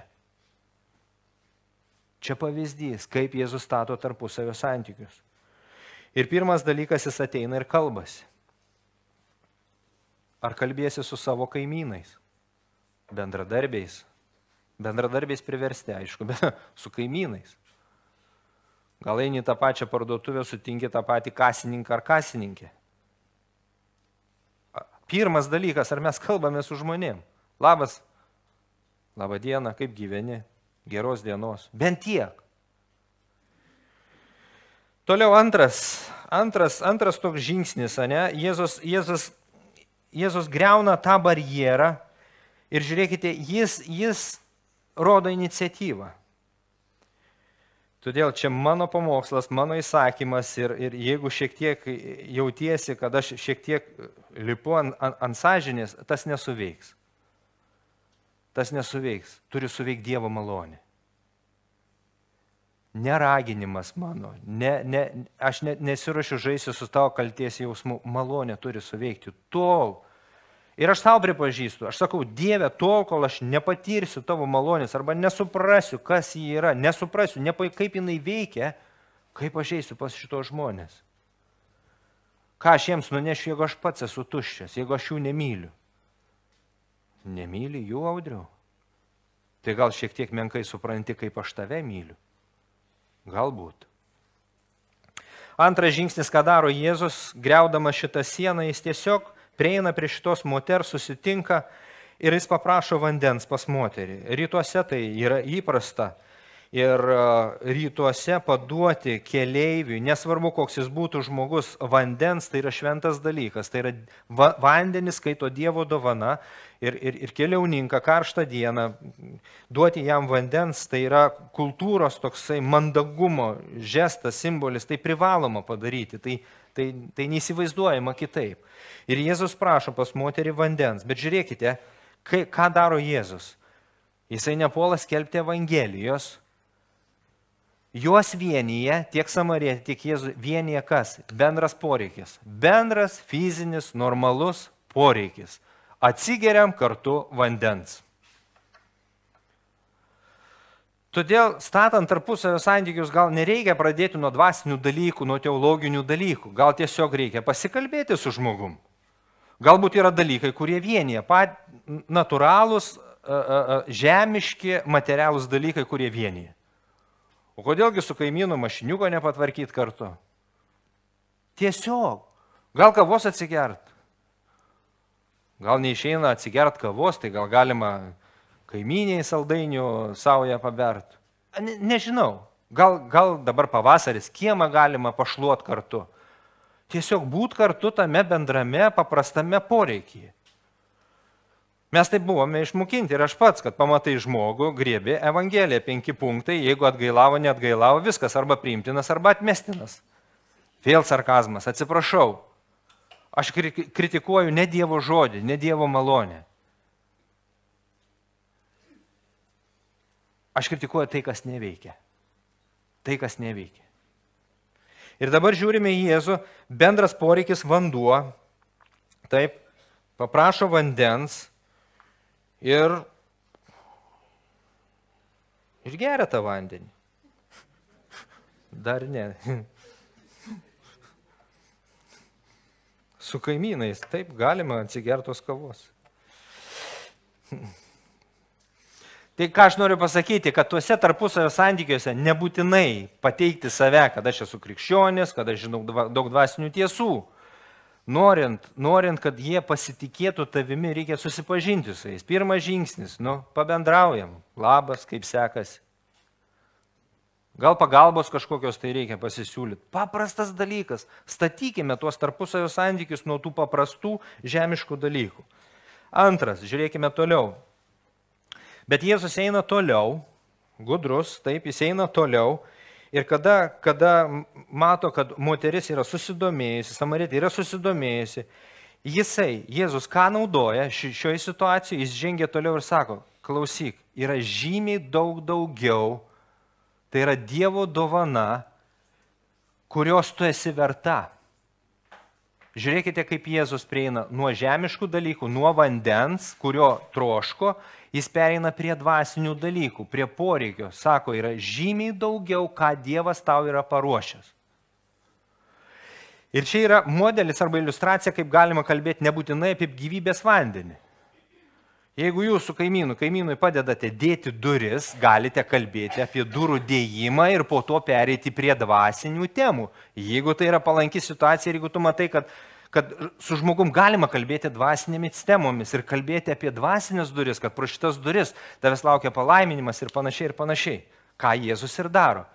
Čia pavyzdys, kaip Jėzus stato tarpusavio santykius. Ir pirmas dalykas jis ateina ir kalbasi. Ar kalbėsi su savo kaimynais? bendradarbiais. Bendradarbiais priversti, aišku, bet su kaimynais. Gal eini tą pačią parduotuvę, sutinki tą patį kasininką ar kasininkę. Pirmas dalykas, ar mes kalbame su žmonėm. Labas, laba diena, kaip gyveni, geros dienos. Bent tiek. Toliau antras, antras, antras toks žingsnis, ne? Jėzus, Jėzus, Jėzus greuna tą barjerą, Ir žiūrėkite, jis, jis rodo iniciatyvą. Todėl čia mano pamokslas, mano įsakymas ir, ir jeigu šiek tiek jautiesi, kad aš šiek tiek lipu ant, ant, ant sąžinės, tas nesuveiks. Tas nesuveiks. Turi suveikti Dievo malonė. Neraginimas mano. Ne, ne, aš ne, nesirašiu žaisti su tavo kalties jausmu. Malonė turi suveikti. Tol, Ir aš savo pripažįstu, aš sakau, Dieve, tol, kol aš nepatirsiu tavo malonės arba nesuprasiu, kas ji yra, nesuprasiu, nepa, kaip jinai veikia, kaip aš eisiu pas šito žmonės. Ką aš jiems nunešiu, jeigu aš pats esu tuščias, jeigu aš jų nemyliu. Nemyli jų audrių. Tai gal šiek tiek menkai supranti, kaip aš tave myliu. Galbūt. Antras žingsnis, ką daro Jėzus, greudamas šitą sieną, jis tiesiog prieina prie šitos moters, susitinka ir jis paprašo vandens pas moterį. Rytuose tai yra įprasta ir e, rytuose paduoti keleiviui, nesvarbu koks jis būtų žmogus, vandens tai yra šventas dalykas, tai yra va, vandenis, kai to Dievo dovana ir, ir, ir keliauninką karštą dieną, duoti jam vandens tai yra kultūros toksai mandagumo žestas, simbolis, tai privaloma padaryti, tai, tai, tai neįsivaizduojama kitaip. Ir Jėzus prašo pas moterį vandens, bet žiūrėkite, kai, ką daro Jėzus. Jisai nepuola skelbti Evangelijos, Juos vienyje, tiek Samarija, tiek Jėzus, vienyje kas? Bendras poreikis. Bendras fizinis, normalus poreikis. Atsigeriam kartu vandens. Todėl, statant tarpusavio santykius, gal nereikia pradėti nuo dvasinių dalykų, nuo teologinių dalykų. Gal tiesiog reikia pasikalbėti su žmogum. Galbūt yra dalykai, kurie vienyje, pat natūralūs, žemiški, materialūs dalykai, kurie vienyje. O kodėlgi su kaimynu mašiniuko nepatvarkyti kartu? Tiesiog. Gal kavos atsigert? Gal neišeina atsigert kavos, tai gal galima kaimyniai saldainių savoje pabert? Ne, nežinau. Gal, gal dabar pavasaris kiemą galima pašluot kartu. Tiesiog būt kartu tame bendrame, paprastame poreikyje. Mes tai buvome išmokinti ir aš pats, kad pamatai žmogų, griebi Evangeliją, penki punktai, jeigu atgailavo, neatgailavo, viskas arba priimtinas, arba atmestinas. Vėl sarkazmas, atsiprašau. Aš kritikuoju ne Dievo žodį, ne Dievo malonę. Aš kritikuoju tai, kas neveikia. Tai, kas neveikia. Ir dabar žiūrime į Jėzų, bendras poreikis vanduo, taip, paprašo vandens, ir, ir geria tą vandenį. Dar ne. Su kaimynais taip galima atsigertos kavos. Tai ką aš noriu pasakyti, kad tuose tarpusavio santykiuose nebūtinai pateikti save, kad aš esu krikščionis, kad aš žinau daug dvasinių tiesų norint, norint, kad jie pasitikėtų tavimi, reikia susipažinti su jais. Pirmas žingsnis, nu, pabendraujam. Labas, kaip sekasi. Gal pagalbos kažkokios tai reikia pasisiūlyti. Paprastas dalykas. Statykime tuos tarpusavio santykius nuo tų paprastų žemiškų dalykų. Antras, žiūrėkime toliau. Bet Jėzus eina toliau, gudrus, taip, jis eina toliau Ir kada, kada mato, kad moteris yra susidomėjusi, samaritė yra susidomėjusi, jisai, Jėzus, ką naudoja šioje situacijoje, jis žengia toliau ir sako, klausyk, yra žymiai daug daugiau, tai yra Dievo dovana, kurios tu esi verta. Žiūrėkite, kaip Jėzus prieina nuo žemiškų dalykų, nuo vandens, kurio troško, jis pereina prie dvasinių dalykų, prie poreikio. Sako, yra žymiai daugiau, ką Dievas tau yra paruošęs. Ir čia yra modelis arba iliustracija, kaip galima kalbėti nebūtinai apie gyvybės vandenį. Jeigu jūsų kaimynų, kaimynui padedate dėti duris, galite kalbėti apie durų dėjimą ir po to pereiti prie dvasinių temų. Jeigu tai yra palanki situacija ir jeigu tu matai, kad kad su žmogum galima kalbėti dvasinėmis temomis ir kalbėti apie dvasinės duris, kad pro šitas duris tavęs laukia palaiminimas ir panašiai ir panašiai, ką Jėzus ir daro.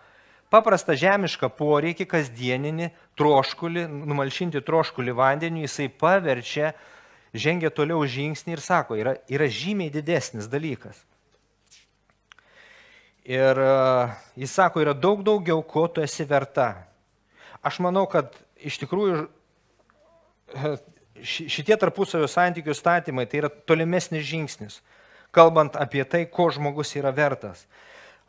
Paprastą žemišką poreikį, kasdieninį troškulį, numalšinti troškulį vandeniu, jisai paverčia, žengia toliau žingsnį ir sako, yra, yra žymiai didesnis dalykas. Ir e, jis sako, yra daug daugiau, ko tu esi verta. Aš manau, kad iš tikrųjų šitie tarpusavio santykių statymai tai yra tolimesnis žingsnis, kalbant apie tai, ko žmogus yra vertas,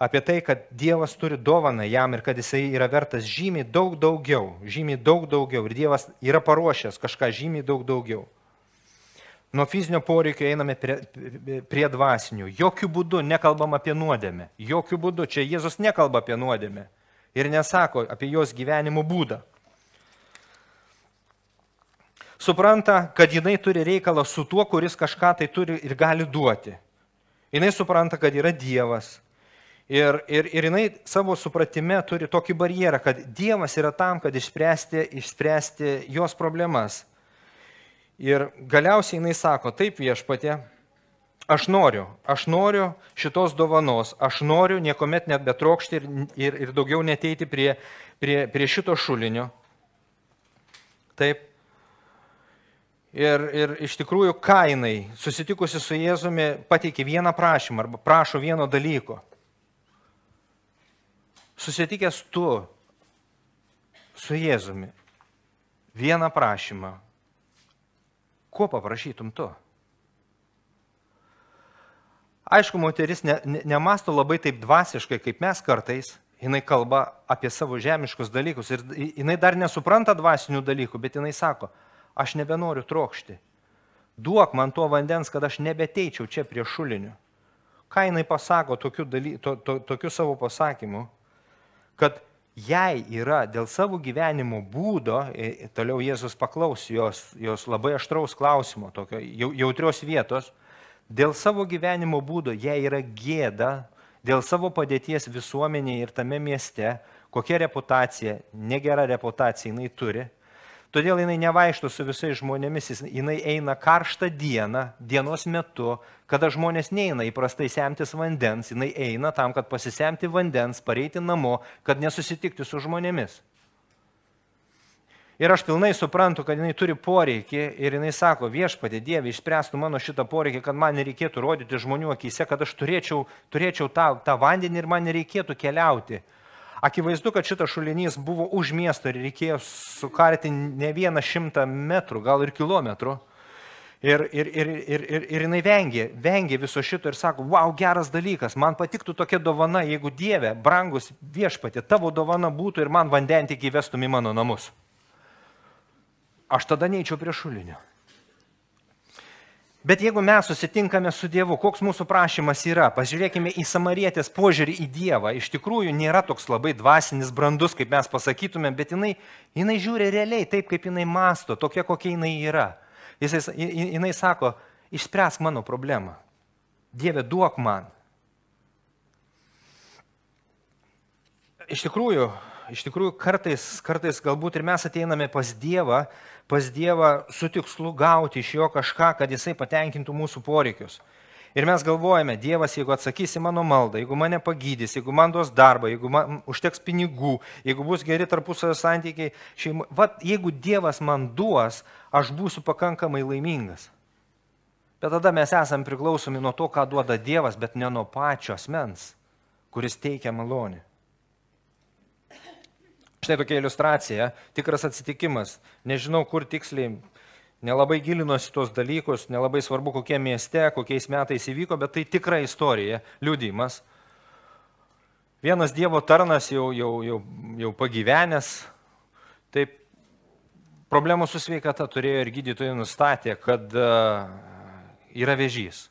apie tai, kad Dievas turi dovaną jam ir kad jisai yra vertas žymiai daug daugiau, žymiai daug daugiau ir Dievas yra paruošęs kažką žymiai daug daugiau. Nuo fizinio poreikio einame prie, prie dvasinių. Jokių būdų nekalbam apie nuodėmę. Jokių būdų. Čia Jėzus nekalba apie nuodėmę. Ir nesako apie jos gyvenimo būdą supranta, kad jinai turi reikalą su tuo, kuris kažką tai turi ir gali duoti. Jinai supranta, kad yra Dievas. Ir, ir, ir jinai savo supratime turi tokį barjerą, kad Dievas yra tam, kad išspręsti, išspręsti jos problemas. Ir galiausiai jinai sako, taip viešpatė, aš noriu, aš noriu šitos dovanos, aš noriu niekuomet net betrokšti ir, ir, ir daugiau neteiti prie, prie, prie šito šulinio. Taip, Ir, ir iš tikrųjų kainai, susitikusi su Jėzumi, pateikė vieną prašymą arba prašo vieno dalyko. Susitikęs tu su Jėzumi, vieną prašymą, ko paprašytum tu? Aišku, moteris ne, ne, nemasto labai taip dvasiškai, kaip mes kartais. Jis kalba apie savo žemiškus dalykus ir jinai dar nesupranta dvasinių dalykų, bet jinai sako, Aš nebenoriu trokšti. Duok man to vandens, kad aš nebeteičiau čia prie šulinių. Ką jinai pasako tokiu, daly, to, to, tokiu savo pasakymu, kad jai yra dėl savo gyvenimo būdo, toliau Jėzus paklaus jos, jos labai aštraus klausimo, tokio jautrios vietos, dėl savo gyvenimo būdo jai yra gėda, dėl savo padėties visuomenėje ir tame mieste, kokia reputacija, negera reputacija jinai turi, Todėl jinai nevaikšto su visais žmonėmis, jinai eina karštą dieną, dienos metu, kada žmonės neina įprastai semtis vandens, jinai eina tam, kad pasisemti vandens, pareiti namo, kad nesusitikti su žmonėmis. Ir aš pilnai suprantu, kad jinai turi poreikį ir jinai sako, viešpatė Dieve, išspręstų mano šitą poreikį, kad man nereikėtų rodyti žmonių akise, kad aš turėčiau, turėčiau tą, tą vandenį ir man nereikėtų keliauti. Akivaizdu, kad šitas šulinys buvo už miesto ir reikėjo sukarti ne vieną šimtą metrų, gal ir kilometrų. Ir, ir, ir, ir, ir, ir jinai vengė, vengė viso šito ir sako, wow, geras dalykas, man patiktų tokia dovana, jeigu Dieve, brangus viešpatė, tavo dovana būtų ir man vandentikį vestum į mano namus. Aš tada neįčiau prie šulinio. Bet jeigu mes susitinkame su Dievu, koks mūsų prašymas yra, pažiūrėkime į samarietės požiūrį į Dievą. Iš tikrųjų nėra toks labai dvasinis brandus, kaip mes pasakytume, bet jinai, jinai žiūri realiai taip, kaip jinai masto, tokia, kokia jinai yra. Jis, jinai sako, išspręsk mano problemą. Dieve, duok man. Iš tikrųjų, iš tikrųjų kartais, kartais galbūt ir mes ateiname pas Dievą pas Dievą su tikslu gauti iš jo kažką, kad jisai patenkintų mūsų poreikius. Ir mes galvojame, Dievas, jeigu atsakys į mano maldą, jeigu mane pagydys, jeigu man duos darbą, jeigu man užteks pinigų, jeigu bus geri tarpusavio santykiai, šeima, va, jeigu Dievas man duos, aš būsiu pakankamai laimingas. Bet tada mes esame priklausomi nuo to, ką duoda Dievas, bet ne nuo pačio asmens, kuris teikia malonį. Štai tokia iliustracija, tikras atsitikimas. Nežinau, kur tiksliai, nelabai gilinosi tos dalykus, nelabai svarbu, kokie mieste, kokiais metais įvyko, bet tai tikra istorija, liudymas. Vienas Dievo tarnas jau, jau, jau, jau pagyvenęs, taip problemų su sveikata turėjo ir gydytojai nustatė, kad e, yra vėžys.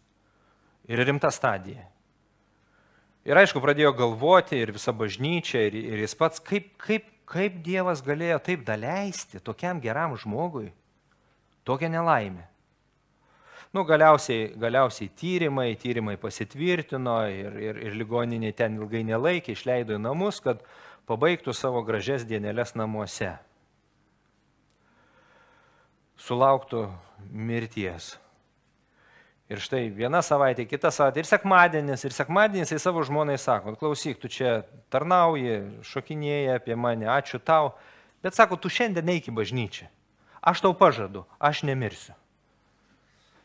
Ir rimta stadija. Ir aišku, pradėjo galvoti ir visa bažnyčia, ir, ir jis pats, kaip, kaip Kaip Dievas galėjo taip daleisti tokiam geram žmogui tokią nelaimę? Nu, galiausiai, galiausiai tyrimai, tyrimai pasitvirtino ir, ir, ir ligoninė ten ilgai nelaikė, išleido į namus, kad pabaigtų savo gražias dienelės namuose. Sulauktų mirties. Ir štai viena savaitė, kita savaitė, ir sekmadienis, ir sekmadienis jis tai savo žmonai sako, nu, klausyk, tu čia tarnauji, šokinėjai apie mane, ačiū tau, bet sako, tu šiandien eik į bažnyčią. Aš tau pažadu, aš nemirsiu.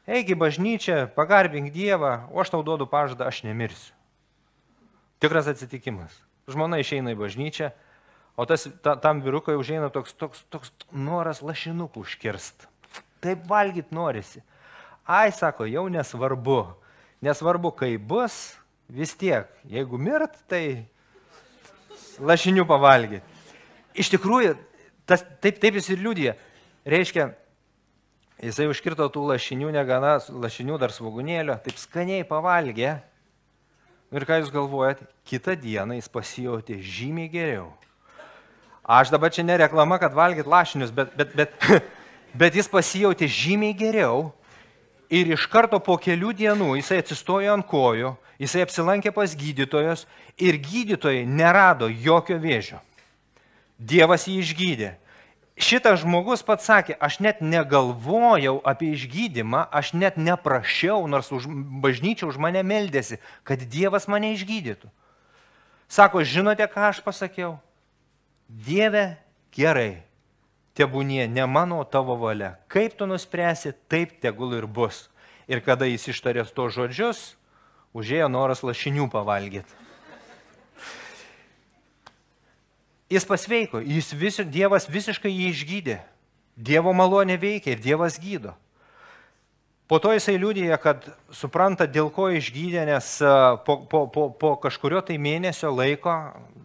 Eik į bažnyčią, pagarbink Dievą, o aš tau duodu pažadą, aš nemirsiu. Tikras atsitikimas. Žmona išeina į bažnyčią, o tas, ta, tam vyrukui užeina toks, toks, toks noras lašinukų užkirst. Taip valgyti norisi ai, sako, jau nesvarbu. Nesvarbu, kaip bus, vis tiek, jeigu mirt, tai lašinių pavalgyti. Iš tikrųjų, tas, taip, taip jis ir liūdė. Reiškia, jisai užkirto tų lašinių negana, lašinių dar svagunėlio, taip skaniai pavalgė. Ir ką jūs galvojat, kitą dieną jis pasijutė žymiai geriau. Aš dabar čia nereklama, kad valgyt lašinius, bet, bet, bet, bet jis pasijutė žymiai geriau ir iš karto po kelių dienų jisai atsistojo ant kojų, jisai apsilankė pas gydytojus ir gydytojai nerado jokio vėžio. Dievas jį išgydė. Šitas žmogus pats sakė, aš net negalvojau apie išgydymą, aš net neprašiau, nors už bažnyčia už mane meldėsi, kad Dievas mane išgydytų. Sako, žinote, ką aš pasakiau? Dieve, gerai, tebūnie ne mano, o tavo valia. Kaip tu nuspręsi, taip tegul ir bus. Ir kada jis ištarė to žodžius, užėjo noras lašinių pavalgyti. Jis pasveiko, jis vis, Dievas visiškai jį išgydė. Dievo malonė veikia ir Dievas gydo. Po to jisai liūdėja, kad supranta, dėl ko išgydė, nes e, po, po, po, po kažkurio tai mėnesio laiko,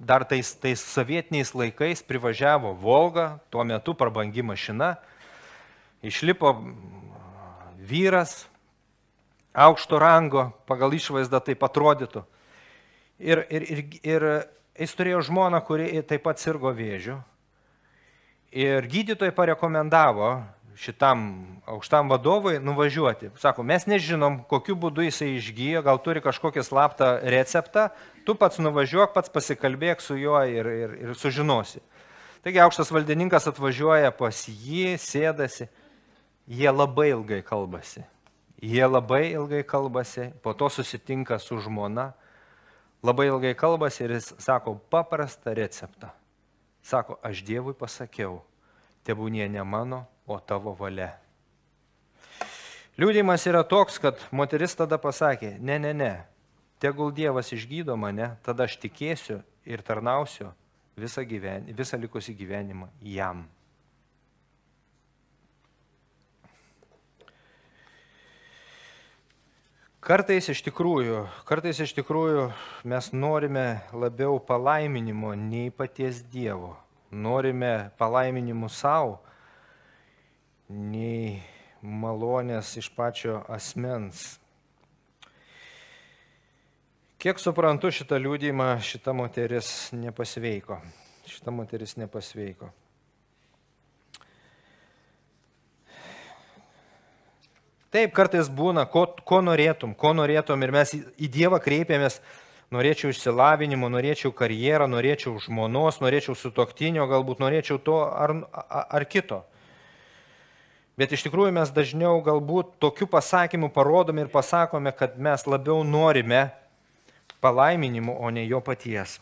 dar tais, tais sovietiniais laikais, privažiavo Volga, tuo metu prabangi mašina, išlipo vyras, aukšto rango, pagal išvaizdą tai atrodytų. Ir, ir, ir, ir jis turėjo žmoną, kuri taip pat sirgo vėžiu. Ir gydytojai parekomendavo šitam aukštam vadovui nuvažiuoti. Sako, mes nežinom, kokiu būdu jisai išgyjo, gal turi kažkokį slaptą receptą, tu pats nuvažiuok, pats pasikalbėk su juo ir, ir, ir sužinosi. Taigi aukštas valdininkas atvažiuoja pas jį, sėdasi, jie labai ilgai kalbasi. Jie labai ilgai kalbasi, po to susitinka su žmona, labai ilgai kalbasi ir jis sako paprastą receptą. Sako, aš Dievui pasakiau, tebūnie ne mano, o tavo valia. Liūdimas yra toks, kad moteris tada pasakė, ne, ne, ne, tegul Dievas išgydo mane, tada aš tikėsiu ir tarnausiu visą, gyven, visą likusį gyvenimą jam. Kartais iš tikrųjų, kartais iš tikrųjų mes norime labiau palaiminimo nei paties Dievo. Norime palaiminimų savo, nei malonės iš pačio asmens. Kiek suprantu šitą liūdimą, šita moteris nepasveiko. Šita moteris nepasveiko. Taip, kartais būna, ko, ko norėtum, ko norėtum ir mes į Dievą kreipiamės, norėčiau išsilavinimo, norėčiau karjerą, norėčiau žmonos, norėčiau sutoktinio, galbūt norėčiau to ar, ar kito. Bet iš tikrųjų mes dažniau galbūt tokiu pasakymu parodome ir pasakome, kad mes labiau norime palaiminimų, o ne jo paties.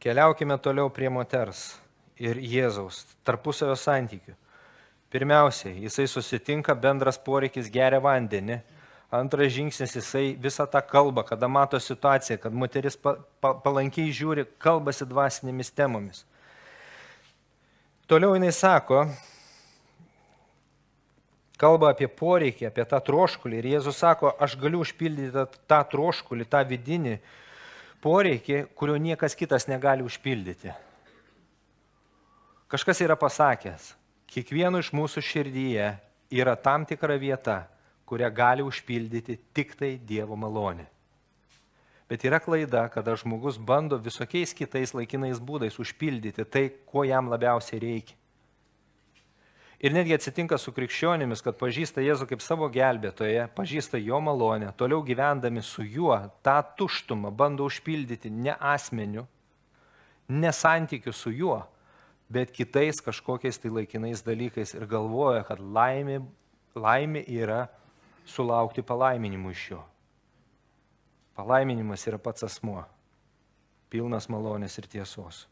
Keliaukime toliau prie moters ir Jėzaus tarpusavio santykių. Pirmiausiai, jisai susitinka bendras poreikis geria vandenį. Antras žingsnis, jisai visą tą kalbą, kada mato situaciją, kad moteris palankiai žiūri, kalbasi dvasinėmis temomis. Toliau jinai sako, kalba apie poreikį, apie tą troškulį. Ir Jėzus sako, aš galiu užpildyti tą, tą troškulį, tą vidinį poreikį, kurio niekas kitas negali užpildyti. Kažkas yra pasakęs, kiekvieno iš mūsų širdyje yra tam tikra vieta, kurią gali užpildyti tik tai Dievo malonė. Bet yra klaida, kada žmogus bando visokiais kitais laikinais būdais užpildyti tai, ko jam labiausiai reikia. Ir netgi atsitinka su krikščionimis, kad pažįsta Jėzų kaip savo gelbėtoje, pažįsta jo malonę, toliau gyvendami su juo tą tuštumą bando užpildyti ne asmeniu, ne santykiu su juo, bet kitais kažkokiais tai laikinais dalykais ir galvoja, kad laimė, laimė yra sulaukti palaiminimų iš jo. Palaiminimas yra pats asmuo, pilnas malonės ir tiesos.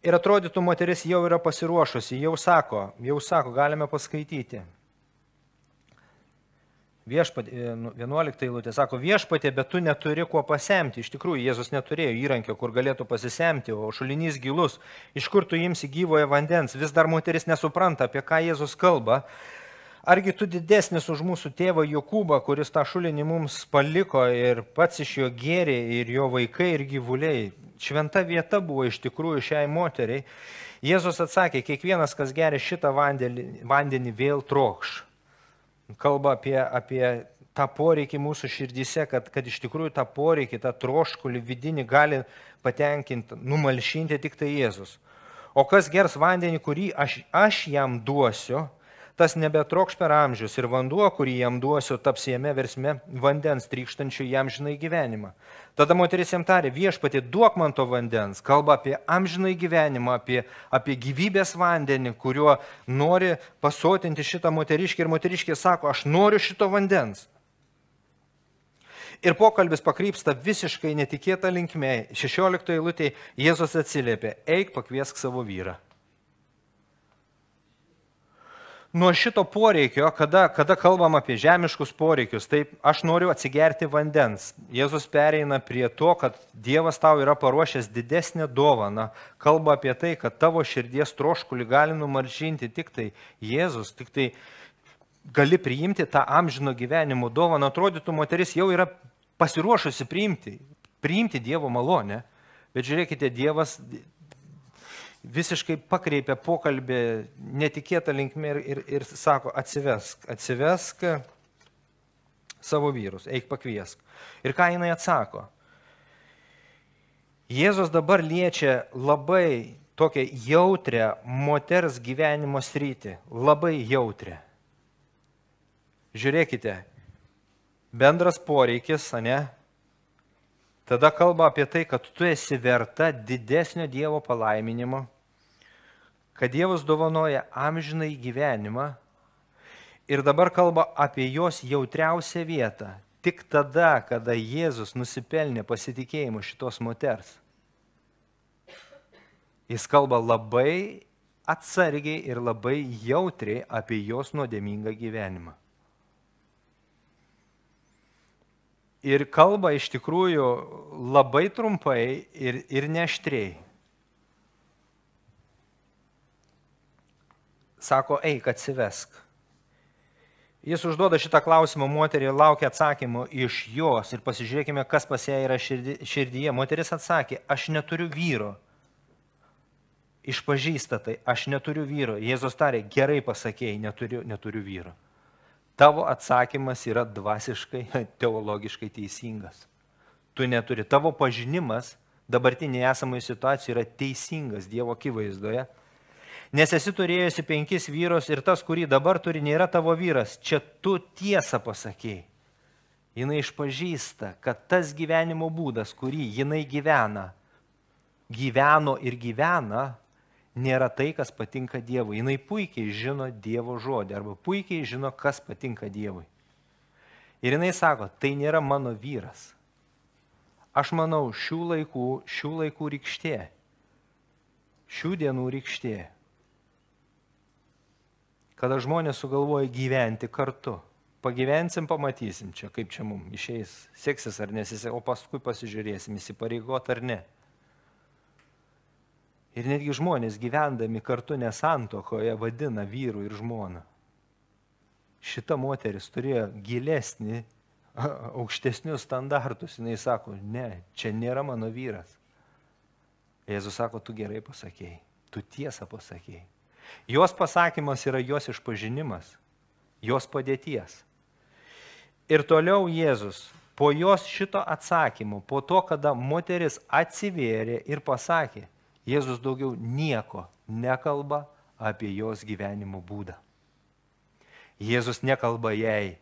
Ir atrodytų, moteris jau yra pasiruošusi, jau sako, jau sako, galime paskaityti. Viešpatė, 11 e, nu, eilutė sako, viešpatė, bet tu neturi kuo pasemti. Iš tikrųjų, Jėzus neturėjo įrankio, kur galėtų pasisemti, o šulinys gilus, iš kur tu imsi gyvoje vandens. Vis dar moteris nesupranta, apie ką Jėzus kalba. Argi tu didesnis už mūsų tėvą Jokūbą, kuris tą šulinį mums paliko ir pats iš jo gėrė ir jo vaikai ir gyvuliai. Šventa vieta buvo iš tikrųjų šiai moteriai. Jėzus atsakė, kiekvienas, kas geria šitą vandenį, vandenį vėl trokš kalba apie, apie tą poreikį mūsų širdyse, kad, kad iš tikrųjų tą poreikį, tą troškulį vidinį gali patenkinti, numalšinti tik tai Jėzus. O kas gers vandenį, kurį aš, aš jam duosiu, tas nebetrokš per amžius ir vanduo, kurį jam duosiu, taps jame versme vandens trykštančių jam žinai gyvenimą. Tada moteris jam tarė, viešpatė, duok man to vandens, kalba apie amžinai gyvenimą, apie, apie gyvybės vandenį, kuriuo nori pasotinti šitą moteriškį ir moteriškė sako, aš noriu šito vandens. Ir pokalbis pakrypsta visiškai netikėta linkme. 16 eilutėje Jėzus atsiliepia, eik pakviesk savo vyrą nuo šito poreikio, kada, kada kalbam apie žemiškus poreikius, tai aš noriu atsigerti vandens. Jėzus pereina prie to, kad Dievas tau yra paruošęs didesnę dovaną. Kalba apie tai, kad tavo širdies troškulį gali numaršinti tik tai Jėzus, tik tai gali priimti tą amžino gyvenimo dovaną. Atrodytų, moteris jau yra pasiruošusi priimti, priimti Dievo malonę. Bet žiūrėkite, Dievas visiškai pakreipia pokalbį netikėtą linkmę ir, ir, ir sako, atsivesk, atsivesk savo vyrus, eik pakviesk. Ir ką jinai atsako? Jėzus dabar liečia labai tokią jautrę moters gyvenimo sritį, labai jautrę. Žiūrėkite, bendras poreikis, ne, tada kalba apie tai, kad tu esi verta didesnio Dievo palaiminimo, kad Dievas dovanoja amžinai gyvenimą ir dabar kalba apie jos jautriausią vietą. Tik tada, kada Jėzus nusipelnė pasitikėjimu šitos moters. Jis kalba labai atsargiai ir labai jautriai apie jos nuodėmingą gyvenimą. ir kalba iš tikrųjų labai trumpai ir, ir neštriai. Sako, eik atsivesk. Jis užduoda šitą klausimą moterį ir laukia atsakymų iš jos. Ir pasižiūrėkime, kas pas ją yra širdyje. Moteris atsakė, aš neturiu vyro. Išpažįsta tai, aš neturiu vyro. Jėzus tarė, gerai pasakėjai, neturiu, neturiu vyro tavo atsakymas yra dvasiškai, teologiškai teisingas. Tu neturi. Tavo pažinimas dabartinėje esamoje situacijoje yra teisingas Dievo akivaizdoje. Nes esi turėjusi penkis vyrus ir tas, kurį dabar turi, nėra tavo vyras. Čia tu tiesą pasakėjai. Jinai išpažįsta, kad tas gyvenimo būdas, kurį jinai gyvena, gyveno ir gyvena, nėra tai, kas patinka Dievui. Jis puikiai žino Dievo žodį arba puikiai žino, kas patinka Dievui. Ir jinai sako, tai nėra mano vyras. Aš manau, šių laikų, šių laikų rykštė, šių dienų rykštė, kada žmonės sugalvoja gyventi kartu. Pagyvensim, pamatysim čia, kaip čia mums išeis, seksis ar nesiseks, o paskui pasižiūrėsim, įsipareigot ar ne. Ir netgi žmonės gyvendami kartu nesantokoje vadina vyrų ir žmoną. Šita moteris turėjo gilesnį, aukštesnius standartus. Jis sako, ne, čia nėra mano vyras. Jėzus sako, tu gerai pasakėjai, tu tiesą pasakėjai. Jos pasakymas yra jos išpažinimas, jos padėties. Ir toliau Jėzus po jos šito atsakymo, po to, kada moteris atsivėrė ir pasakė, Jėzus daugiau nieko nekalba apie jos gyvenimo būdą. Jėzus nekalba jai,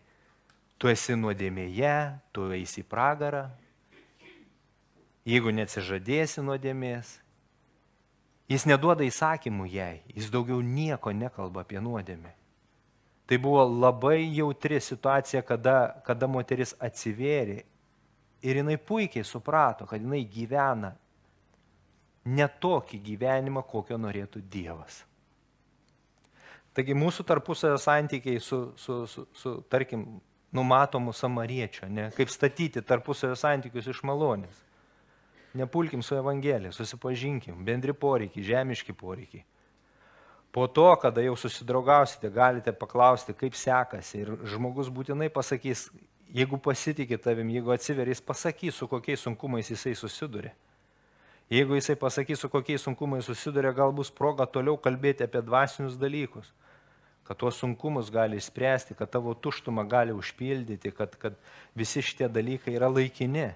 tu esi nuodėmėje, tu eisi pragarą, jeigu neatsižadėsi nuodėmės. Jis neduoda įsakymų jai, jis daugiau nieko nekalba apie nuodėmę. Tai buvo labai jautri situacija, kada, kada moteris atsivėrė ir jinai puikiai suprato, kad jinai gyvena ne tokį gyvenimą, kokio norėtų Dievas. Taigi mūsų tarpusavio santykiai su, su, su, su tarkim, numatomu samariečio, ne? kaip statyti tarpusavio santykius iš malonės. Nepulkim su Evangelija, susipažinkim, bendri poreikiai, žemiški poreikiai. Po to, kada jau susidraugausite, galite paklausti, kaip sekasi. Ir žmogus būtinai pasakys, jeigu pasitikė tavim, jeigu atsiverys, pasakys, su kokiais sunkumais jisai susiduria. Jeigu jisai pasakys, su kokiais sunkumais susiduria, gal bus proga toliau kalbėti apie dvasinius dalykus. Kad tuos sunkumus gali išspręsti, kad tavo tuštumą gali užpildyti, kad, kad visi šitie dalykai yra laikini.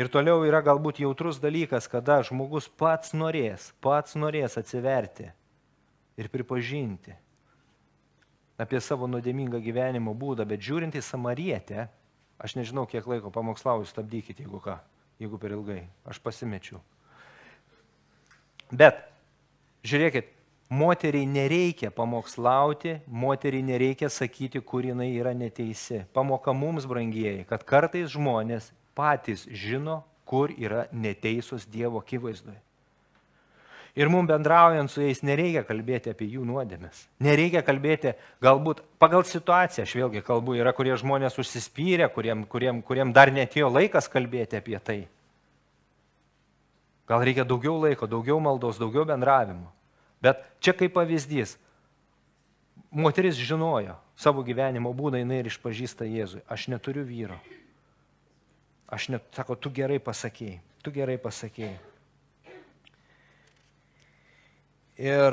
Ir toliau yra galbūt jautrus dalykas, kada žmogus pats norės, pats norės atsiverti ir pripažinti apie savo nuodėmingą gyvenimo būdą, bet žiūrint į samarietę, aš nežinau, kiek laiko pamokslauju, stabdykite, jeigu ką jeigu per ilgai. Aš pasimečiau. Bet, žiūrėkit, moteriai nereikia pamokslauti, moteriai nereikia sakyti, kur jinai yra neteisi. Pamoka mums, brangieji, kad kartais žmonės patys žino, kur yra neteisus Dievo akivaizdoje. Ir mums bendraujant su jais nereikia kalbėti apie jų nuodėmės. Nereikia kalbėti, galbūt pagal situaciją, aš vėlgi kalbu, yra kurie žmonės užsispyrė, kuriem, kuriem, kuriem dar netėjo laikas kalbėti apie tai. Gal reikia daugiau laiko, daugiau maldos, daugiau bendravimo. Bet čia kaip pavyzdys, moteris žinojo savo gyvenimo būdą, jinai ir išpažįsta Jėzui, aš neturiu vyro. Aš net, sako, tu gerai pasakėjai, tu gerai pasakėjai. Ir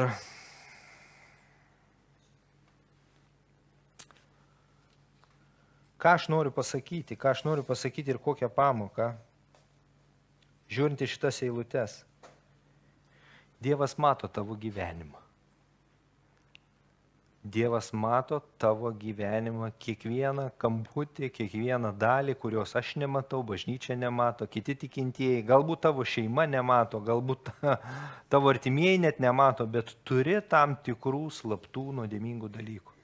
ką aš noriu pasakyti, ką aš noriu pasakyti ir kokią pamoką, žiūrint į šitas eilutes. Dievas mato tavo gyvenimą. Dievas mato tavo gyvenimą, kiekvieną kamputį, kiekvieną dalį, kurios aš nematau, bažnyčia nemato, kiti tikintieji, galbūt tavo šeima nemato, galbūt tavo artimieji net nemato, bet turi tam tikrų slaptų nuodėmingų dalykų.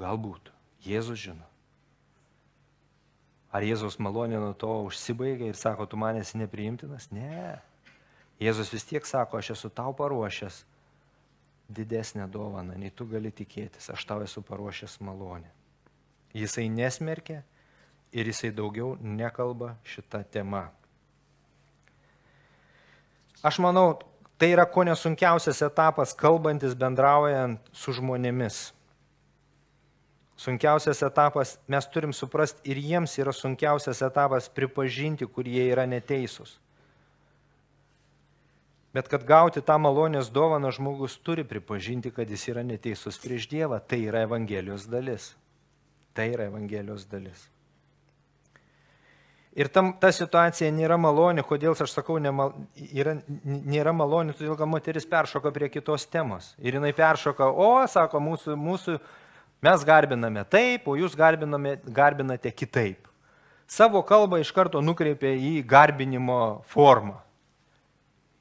Galbūt Jėzus žino. Ar Jėzus malonė nuo to užsibaigia ir sako, tu manęs nepriimtinas? Ne. Jėzus vis tiek sako, aš esu tau paruošęs didesnę dovaną, nei tu gali tikėtis. Aš tau esu paruošęs malonę. Jisai nesmerkia ir jisai daugiau nekalba šitą temą. Aš manau, tai yra ko nesunkiausias etapas, kalbantis, bendraujant su žmonėmis. Sunkiausias etapas, mes turim suprasti, ir jiems yra sunkiausias etapas pripažinti, kur jie yra neteisūs. Bet kad gauti tą malonės dovaną žmogus turi pripažinti, kad jis yra neteisus prieš Dievą. Tai yra Evangelijos dalis. Tai yra Evangelijos dalis. Ir tam, ta situacija nėra maloni, kodėl aš sakau, nemal, yra, nėra maloni, todėl kad moteris peršoka prie kitos temos. Ir jinai peršoka, o, sako, mūsų, mūsų, mes garbiname taip, o jūs garbiname, garbinate kitaip. Savo kalbą iš karto nukreipia į garbinimo formą.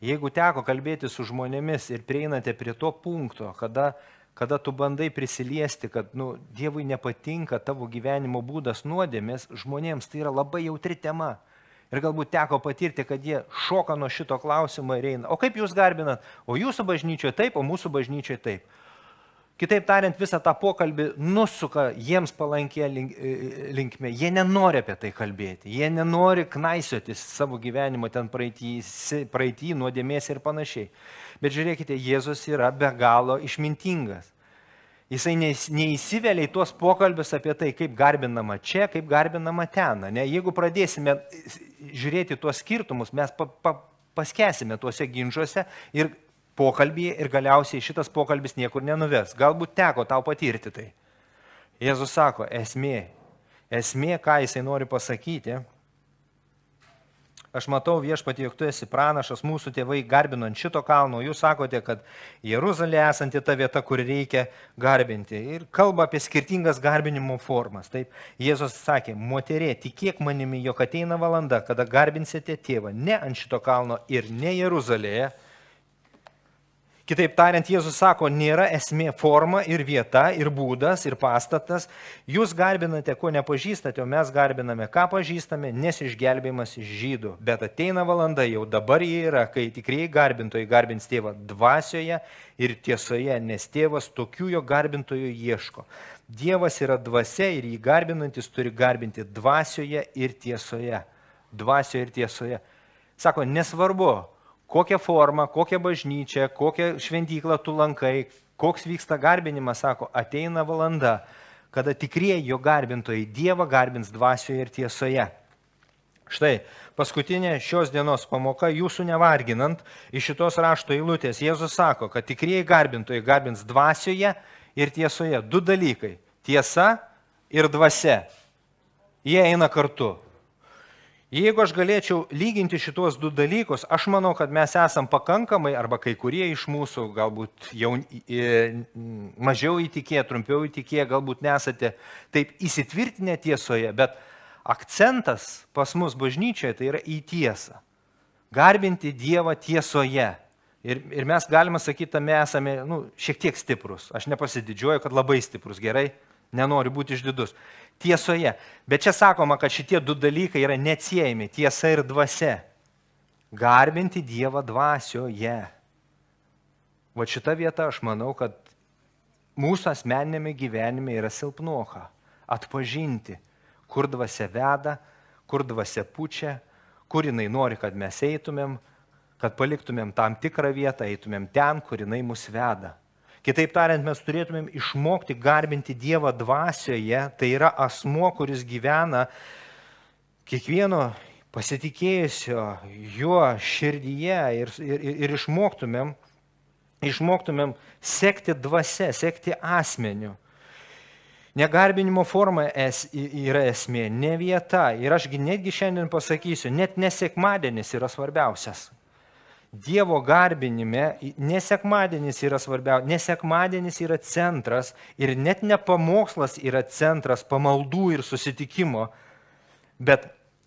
Jeigu teko kalbėti su žmonėmis ir prieinate prie to punkto, kada, kada tu bandai prisiliesti, kad nu, Dievui nepatinka tavo gyvenimo būdas nuodėmės, žmonėms tai yra labai jautri tema. Ir galbūt teko patirti, kad jie šoka nuo šito klausimo ir eina. O kaip jūs garbinat? O jūsų bažnyčioje taip, o mūsų bažnyčioje taip. Kitaip tariant, visą tą pokalbį nusuka jiems palankė e, e, linkme. Jie nenori apie tai kalbėti, jie nenori knaisioti savo gyvenimo ten praeitį, praeitį nuodėmės ir panašiai. Bet žiūrėkite, Jėzus yra be galo išmintingas. Jisai neįsivelia į tuos pokalbius apie tai, kaip garbinama čia, kaip garbinama ten. Ne? Jeigu pradėsime žiūrėti tuos skirtumus, mes pa, pa, paskesime tuose ginčiuose ir pokalbyje ir galiausiai šitas pokalbis niekur nenuves. Galbūt teko tau patirti tai. Jėzus sako, esmė, esmė, ką jisai nori pasakyti. Aš matau viešpatį, jog tu esi pranašas, mūsų tėvai garbino ant šito kalno, jūs sakote, kad Jeruzalė esanti ta vieta, kur reikia garbinti. Ir kalba apie skirtingas garbinimo formas. Taip, Jėzus sakė, moterė, tikėk manimi, jog ateina valanda, kada garbinsite tėvą ne ant šito kalno ir ne Jeruzalėje, Kitaip tariant, Jėzus sako, nėra esmė forma ir vieta, ir būdas, ir pastatas. Jūs garbinate, ko nepažįstate, o mes garbiname, ką pažįstame, nes išgelbėjimas iš žydų. Bet ateina valanda, jau dabar jie yra, kai tikrieji garbintojai garbins tėvą dvasioje ir tiesoje, nes tėvas tokių jo garbintojų ieško. Dievas yra dvasia ir jį garbinantis turi garbinti dvasioje ir tiesoje. Dvasioje ir tiesoje. Sako, nesvarbu, kokią formą, kokią bažnyčią, kokią šventyklą tu lankai, koks vyksta garbinimas, sako, ateina valanda, kada tikrieji jo garbintojai Dievą garbins dvasioje ir tiesoje. Štai paskutinė šios dienos pamoka, jūsų nevarginant, iš šitos rašto eilutės Jėzus sako, kad tikrieji garbintojai garbins dvasioje ir tiesoje. Du dalykai - tiesa ir dvasia. Jie eina kartu. Jeigu aš galėčiau lyginti šitos du dalykus, aš manau, kad mes esam pakankamai, arba kai kurie iš mūsų galbūt jau mažiau įtikė, trumpiau įtikė, galbūt nesate taip įsitvirtinę tiesoje, bet akcentas pas mus bažnyčioje tai yra į tiesą. Garbinti Dievą tiesoje. Ir, ir mes galime sakyti, mes esame nu, šiek tiek stiprus. Aš nepasididžiuoju, kad labai stiprus, gerai nenori būti išdidus. Tiesoje. Bet čia sakoma, kad šitie du dalykai yra neatsiejami - tiesa ir dvasia. Garbinti Dievą dvasioje. Va šita vieta, aš manau, kad mūsų asmeninėme gyvenime yra silpnoka. Atpažinti, kur dvasia veda, kur dvasia pučia, kur jinai nori, kad mes eitumėm, kad paliktumėm tam tikrą vietą, eitumėm ten, kur jinai mus veda. Kitaip tariant, mes turėtumėm išmokti garbinti Dievą dvasioje, tai yra asmo, kuris gyvena kiekvieno pasitikėjusio juo širdyje ir, ir, ir išmoktumėm, išmoktumėm sekti dvasia, sekti asmeniu. Negarbinimo forma es, yra esmė, ne vieta. Ir ašgi netgi šiandien pasakysiu, net nesekmadienis yra svarbiausias. Dievo garbinime nesekmadienis yra svarbiausia, nesekmadienis yra centras ir net ne pamokslas yra centras pamaldų ir susitikimo, bet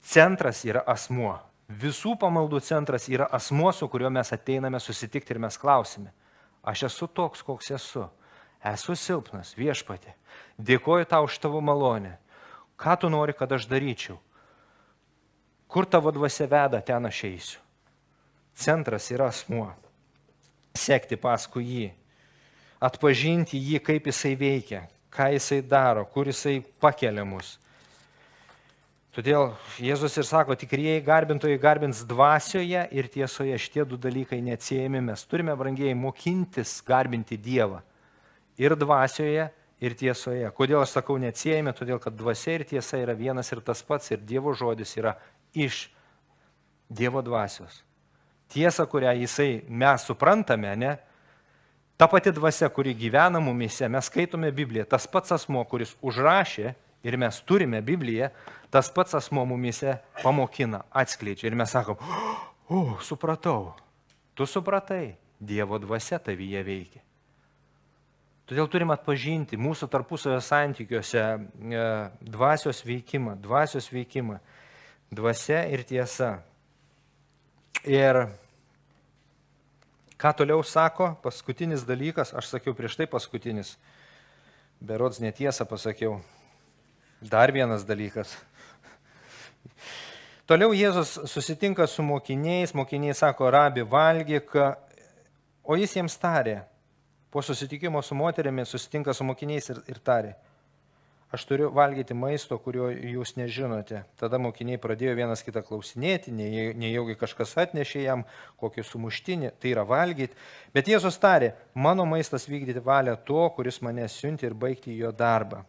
centras yra asmuo. Visų pamaldų centras yra asmuo, su kuriuo mes ateiname susitikti ir mes klausime. Aš esu toks, koks esu. Esu silpnas, viešpatė. Dėkoju tau už tavo malonę. Ką tu nori, kad aš daryčiau? Kur tavo dvasia veda, ten aš eisiu. Centras yra asmuo. Sekti paskui jį, atpažinti jį, kaip jisai veikia, ką jisai daro, kur jisai pakelia mus. Todėl Jėzus ir sako, tikrieji garbintojai garbins dvasioje ir tiesoje šitie du dalykai neatsiejami. Mes turime, brangiai, mokintis garbinti Dievą. Ir dvasioje, ir tiesoje. Kodėl aš sakau neatsiejami? Todėl, kad dvasia ir tiesa yra vienas ir tas pats, ir Dievo žodis yra iš Dievo dvasios tiesą, kurią jisai mes suprantame, ne? Ta pati dvasia, kuri gyvena mumise, mes skaitome Bibliją, tas pats asmo, kuris užrašė ir mes turime Bibliją, tas pats asmo mumise pamokina, atskleidžia ir mes sakom, o, oh, supratau, tu supratai, Dievo dvasia tavyje veikia. Todėl turime atpažinti mūsų tarpusavio santykiuose e, dvasios veikimą, dvasios veikimą, dvasia ir tiesa. Ir ką toliau sako, paskutinis dalykas, aš sakiau prieš tai paskutinis, berods netiesą pasakiau, dar vienas dalykas. Toliau Jėzus susitinka su mokiniais, mokiniai sako, rabi valgyk, o jis jiems tarė, po susitikimo su moterimi susitinka su mokiniais ir, ir tarė, aš turiu valgyti maisto, kurio jūs nežinote. Tada mokiniai pradėjo vienas kitą klausinėti, nejaugi kažkas atnešė jam kokį sumuštinį, tai yra valgyti. Bet Jėzus tarė, mano maistas vykdyti valia to, kuris mane siunti ir baigti jo darbą.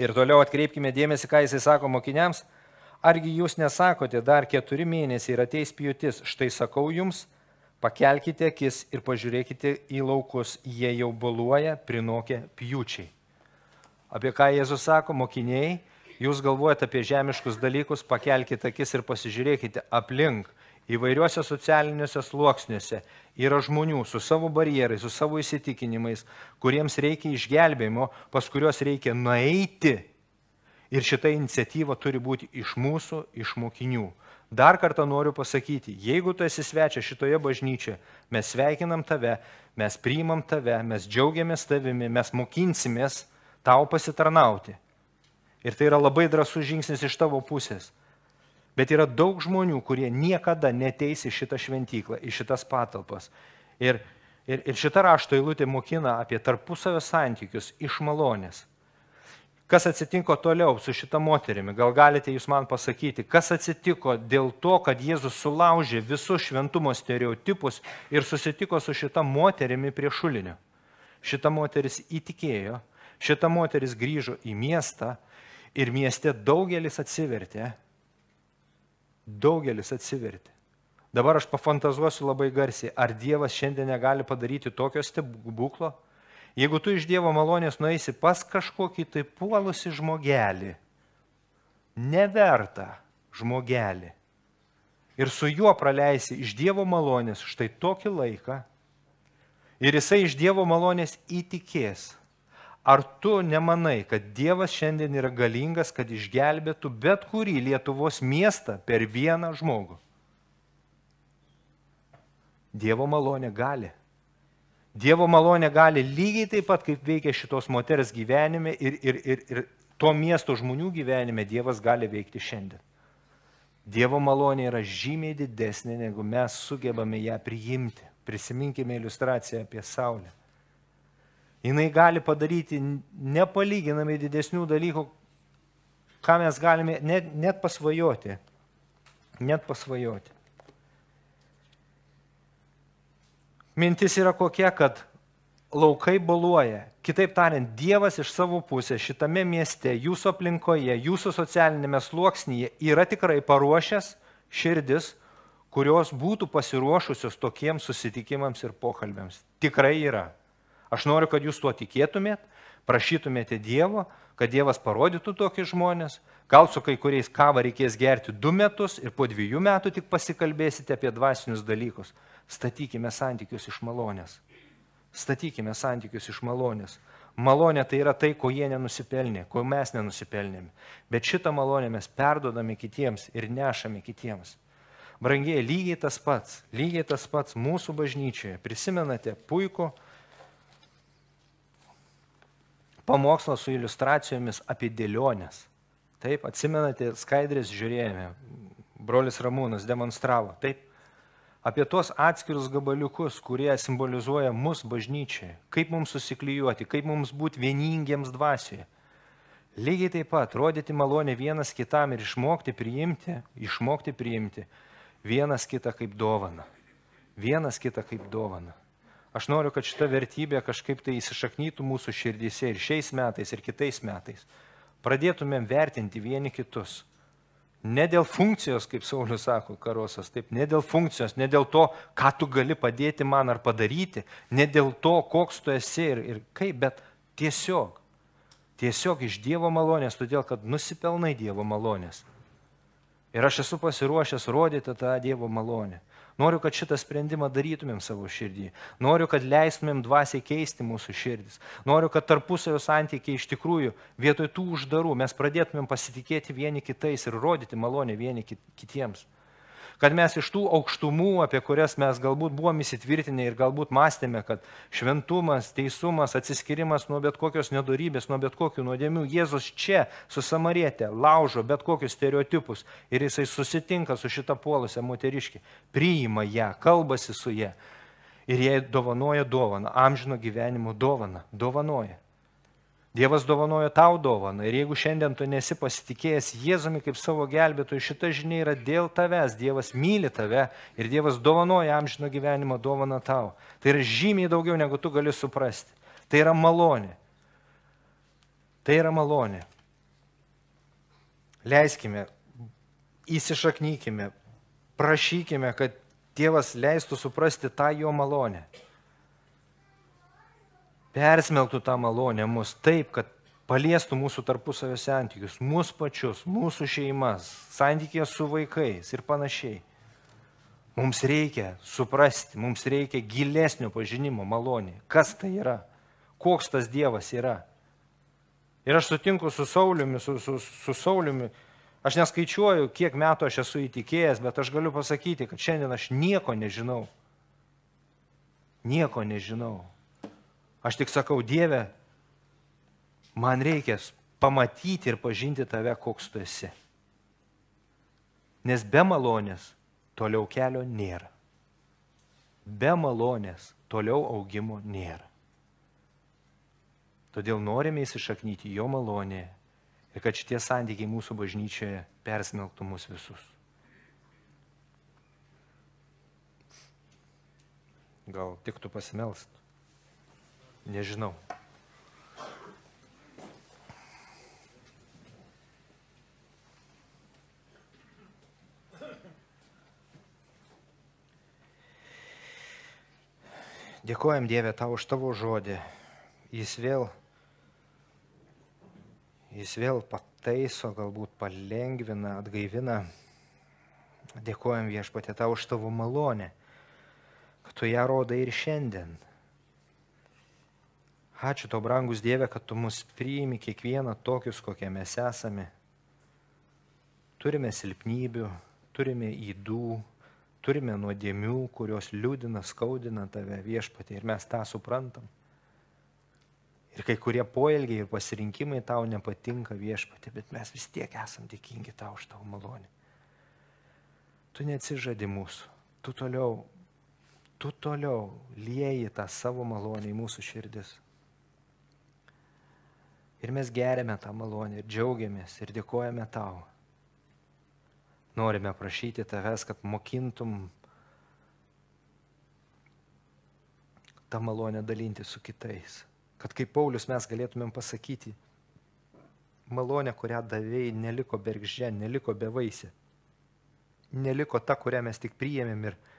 Ir toliau atkreipkime dėmesį, ką jisai sako mokiniams. Argi jūs nesakote, dar keturi mėnesiai ir ateis pjūtis, štai sakau jums, pakelkite akis ir pažiūrėkite į laukus, jie jau baluoja, prinokė pjūčiai apie ką Jėzus sako, mokiniai, jūs galvojate apie žemiškus dalykus, pakelkite akis ir pasižiūrėkite aplink. Įvairiuose socialiniuose sluoksniuose yra žmonių su savo barjerais, su savo įsitikinimais, kuriems reikia išgelbėjimo, pas kuriuos reikia nueiti. Ir šita iniciatyva turi būti iš mūsų, iš mokinių. Dar kartą noriu pasakyti, jeigu tu esi svečias šitoje bažnyčioje, mes sveikinam tave, mes priimam tave, mes džiaugiamės tavimi, mes mokinsimės tau pasitarnauti. Ir tai yra labai drasus žingsnis iš tavo pusės. Bet yra daug žmonių, kurie niekada neteis į šitą šventyklą, į šitas patalpas. Ir, ir, ir šita rašto eilutė mokina apie tarpusavio santykius iš malonės. Kas atsitiko toliau su šita moterimi? Gal galite jūs man pasakyti, kas atsitiko dėl to, kad Jėzus sulaužė visus šventumo stereotipus ir susitiko su šita moterimi prie šulinio? Šita moteris įtikėjo Šita moteris grįžo į miestą ir mieste daugelis atsivertė. Daugelis atsivertė. Dabar aš pafantazuosiu labai garsiai, ar Dievas šiandien negali padaryti tokio stebuklo? Jeigu tu iš Dievo malonės nueisi pas kažkokį tai puolusi žmogelį, neverta žmogelį, ir su juo praleisi iš Dievo malonės štai tokį laiką, ir jisai iš Dievo malonės įtikės, Ar tu nemanai, kad Dievas šiandien yra galingas, kad išgelbėtų bet kurį Lietuvos miestą per vieną žmogų? Dievo malonė gali. Dievo malonė gali lygiai taip pat, kaip veikia šitos moters gyvenime ir, ir, ir, ir to miesto žmonių gyvenime Dievas gali veikti šiandien. Dievo malonė yra žymiai didesnė, negu mes sugebame ją priimti. Prisiminkime iliustraciją apie Saulę jinai gali padaryti nepalyginamai didesnių dalykų, ką mes galime net, net pasvajoti. Net pasvajoti. Mintis yra kokia, kad laukai baluoja. Kitaip tariant, Dievas iš savo pusės šitame mieste, jūsų aplinkoje, jūsų socialinėme sluoksnyje yra tikrai paruošęs širdis, kurios būtų pasiruošusios tokiems susitikimams ir pokalbėms. Tikrai yra. Aš noriu, kad jūs tuo tikėtumėt, prašytumėte Dievo, kad Dievas parodytų tokius žmonės. Gal su kai kuriais kavą reikės gerti du metus ir po dviejų metų tik pasikalbėsite apie dvasinius dalykus. Statykime santykius iš malonės. Statykime santykius iš malonės. Malonė tai yra tai, ko jie nenusipelnė, ko mes nenusipelnėme. Bet šitą malonę mes perdodame kitiems ir nešame kitiems. Brangiai, lygiai tas pats, lygiai tas pats mūsų bažnyčioje. Prisimenate puikų pamokslas su iliustracijomis apie dėlionės. Taip, atsimenate, skaidrės žiūrėjome, brolis Ramūnas demonstravo, taip, apie tuos atskirus gabaliukus, kurie simbolizuoja mus bažnyčiai, kaip mums susiklyjuoti, kaip mums būti vieningiems dvasioje. Lygiai taip pat rodyti malonę vienas kitam ir išmokti priimti, išmokti priimti vienas kitą kaip dovana. Vienas kitą kaip dovana. Aš noriu, kad šita vertybė kažkaip tai įsišaknytų mūsų širdyse ir šiais metais, ir kitais metais. Pradėtumėm vertinti vieni kitus. Ne dėl funkcijos, kaip Saulis sako, karosas, taip, ne dėl funkcijos, ne dėl to, ką tu gali padėti man ar padaryti, ne dėl to, koks tu esi ir, ir kaip, bet tiesiog, tiesiog iš Dievo malonės, todėl kad nusipelnai Dievo malonės. Ir aš esu pasiruošęs rodyti tą Dievo malonę. Noriu, kad šitą sprendimą darytumėm savo širdį. Noriu, kad leistumėm dvasiai keisti mūsų širdis. Noriu, kad tarpusavio santykiai iš tikrųjų vietoj tų uždarų mes pradėtumėm pasitikėti vieni kitais ir rodyti malonę vieni kitiems. Kad mes iš tų aukštumų, apie kurias mes galbūt buvom įsitvirtinę ir galbūt mąstėme, kad šventumas, teisumas, atsiskirimas nuo bet kokios nedorybės, nuo bet kokių nuodėmių, Jėzus čia su Samarietė laužo bet kokius stereotipus ir jisai susitinka su šita puolusią moteriškį, priima ją, kalbasi su ją ir jai dovanoja dovaną, amžino gyvenimo dovaną, dovanoja. Dievas dovanoja tau dovaną ir jeigu šiandien tu nesi pasitikėjęs Jėzumi kaip savo gelbėtoju, šita žinia yra dėl tavęs, Dievas myli tave ir Dievas dovanoja amžino gyvenimo dovaną tau. Tai yra žymiai daugiau negu tu gali suprasti. Tai yra malonė. Tai yra malonė. Leiskime, įsišaknykime, prašykime, kad Dievas leistų suprasti tą jo malonę persmelktų tą malonę mus taip, kad paliestų mūsų tarpusavio santykius, mūsų pačius, mūsų šeimas, santykė su vaikais ir panašiai. Mums reikia suprasti, mums reikia gilesnio pažinimo malonė, kas tai yra, koks tas Dievas yra. Ir aš sutinku su Sauliumi, su, su, su Sauliumi, aš neskaičiuoju, kiek metų aš esu įtikėjęs, bet aš galiu pasakyti, kad šiandien aš nieko nežinau. Nieko nežinau. Aš tik sakau, Dieve, man reikia pamatyti ir pažinti tave, koks tu esi. Nes be malonės toliau kelio nėra. Be malonės toliau augimo nėra. Todėl norime įsišaknyti jo malonėje ir kad šitie santykiai mūsų bažnyčioje persmelktų mus visus. Gal tik tu pasimelst? Nežinau. Dėkojom Dievė tau už tavo žodį. Jis vėl, jis vėl pataiso, galbūt palengvina, atgaivina. Dėkojom viešpatė tau už tavo malonę, kad tu ją rodai ir šiandien. Ačiū tau, brangus Dieve, kad tu mus priimi kiekvieną tokius, kokie mes esame. Turime silpnybių, turime įdų, turime nuodėmių, kurios liūdina, skaudina tave viešpatį ir mes tą suprantam. Ir kai kurie poelgiai ir pasirinkimai tau nepatinka viešpatį, bet mes vis tiek esam dėkingi tau už tavo malonę. Tu neatsižadi mūsų, tu toliau, tu toliau lieji tą savo malonę į mūsų širdis. Ir mes geriame tą malonę ir džiaugiamės ir dėkojame tau. Norime prašyti tavęs, kad mokintum tą malonę dalinti su kitais. Kad kaip Paulius mes galėtumėm pasakyti, malonė, kurią davėjai, neliko bergždžia, neliko bevaisė. Neliko ta, kurią mes tik priėmėm ir priėmėm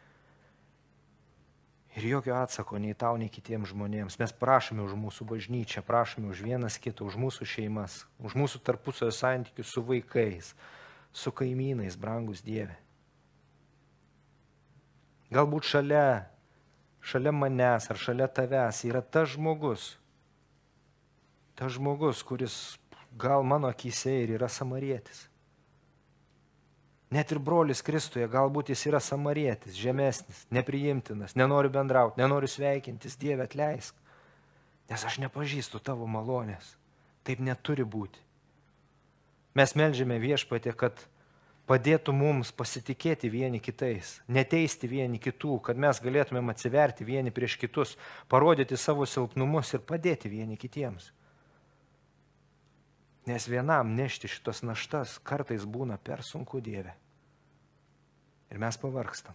Ir jokio atsako nei tau, nei kitiems žmonėms. Mes prašome už mūsų bažnyčią, prašome už vienas kitą, už mūsų šeimas, už mūsų tarpusavio santykius su vaikais, su kaimynais, brangus Dieve. Galbūt šalia, šalia manęs ar šalia tavęs yra tas žmogus, tas žmogus, kuris gal mano akise ir yra samarietis. Net ir brolis Kristuje, galbūt jis yra samarietis, žemesnis, nepriimtinas, nenori bendrauti, nenori sveikintis, Dieve atleisk, nes aš nepažįstu tavo malonės. Taip neturi būti. Mes melžiame viešpatė, kad padėtų mums pasitikėti vieni kitais, neteisti vieni kitų, kad mes galėtumėm atsiverti vieni prieš kitus, parodyti savo silpnumus ir padėti vieni kitiems. Nes vienam nešti šitas naštas kartais būna per sunku Dieve. Ir mes pavargstam.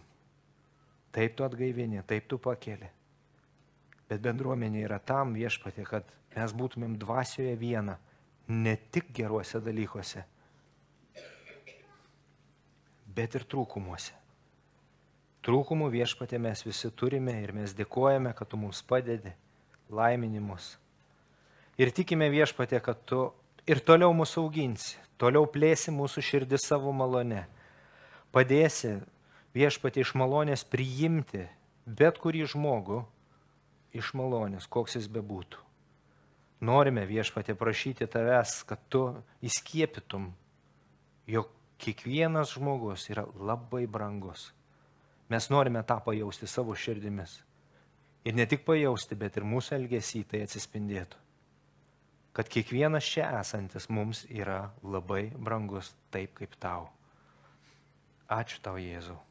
Taip tu atgaivini, taip tu pakeli. Bet bendruomenė yra tam viešpatė, kad mes būtumėm dvasioje viena, ne tik geruose dalykuose, bet ir trūkumuose. Trūkumų viešpatė mes visi turime ir mes dėkojame, kad tu mums padedi, laiminimus. Ir tikime viešpatė, kad tu ir toliau mūsų auginsi, toliau plėsi mūsų širdį savo malone padėsi viešpatį iš malonės priimti bet kurį žmogų iš malonės, koks jis bebūtų. Norime viešpatį prašyti tavęs, kad tu įskiepytum, jog kiekvienas žmogus yra labai brangus. Mes norime tą pajausti savo širdimis. Ir ne tik pajausti, bet ir mūsų elgesį tai atsispindėtų. Kad kiekvienas čia esantis mums yra labai brangus, taip kaip tau. Ačiū tau, Jėzau.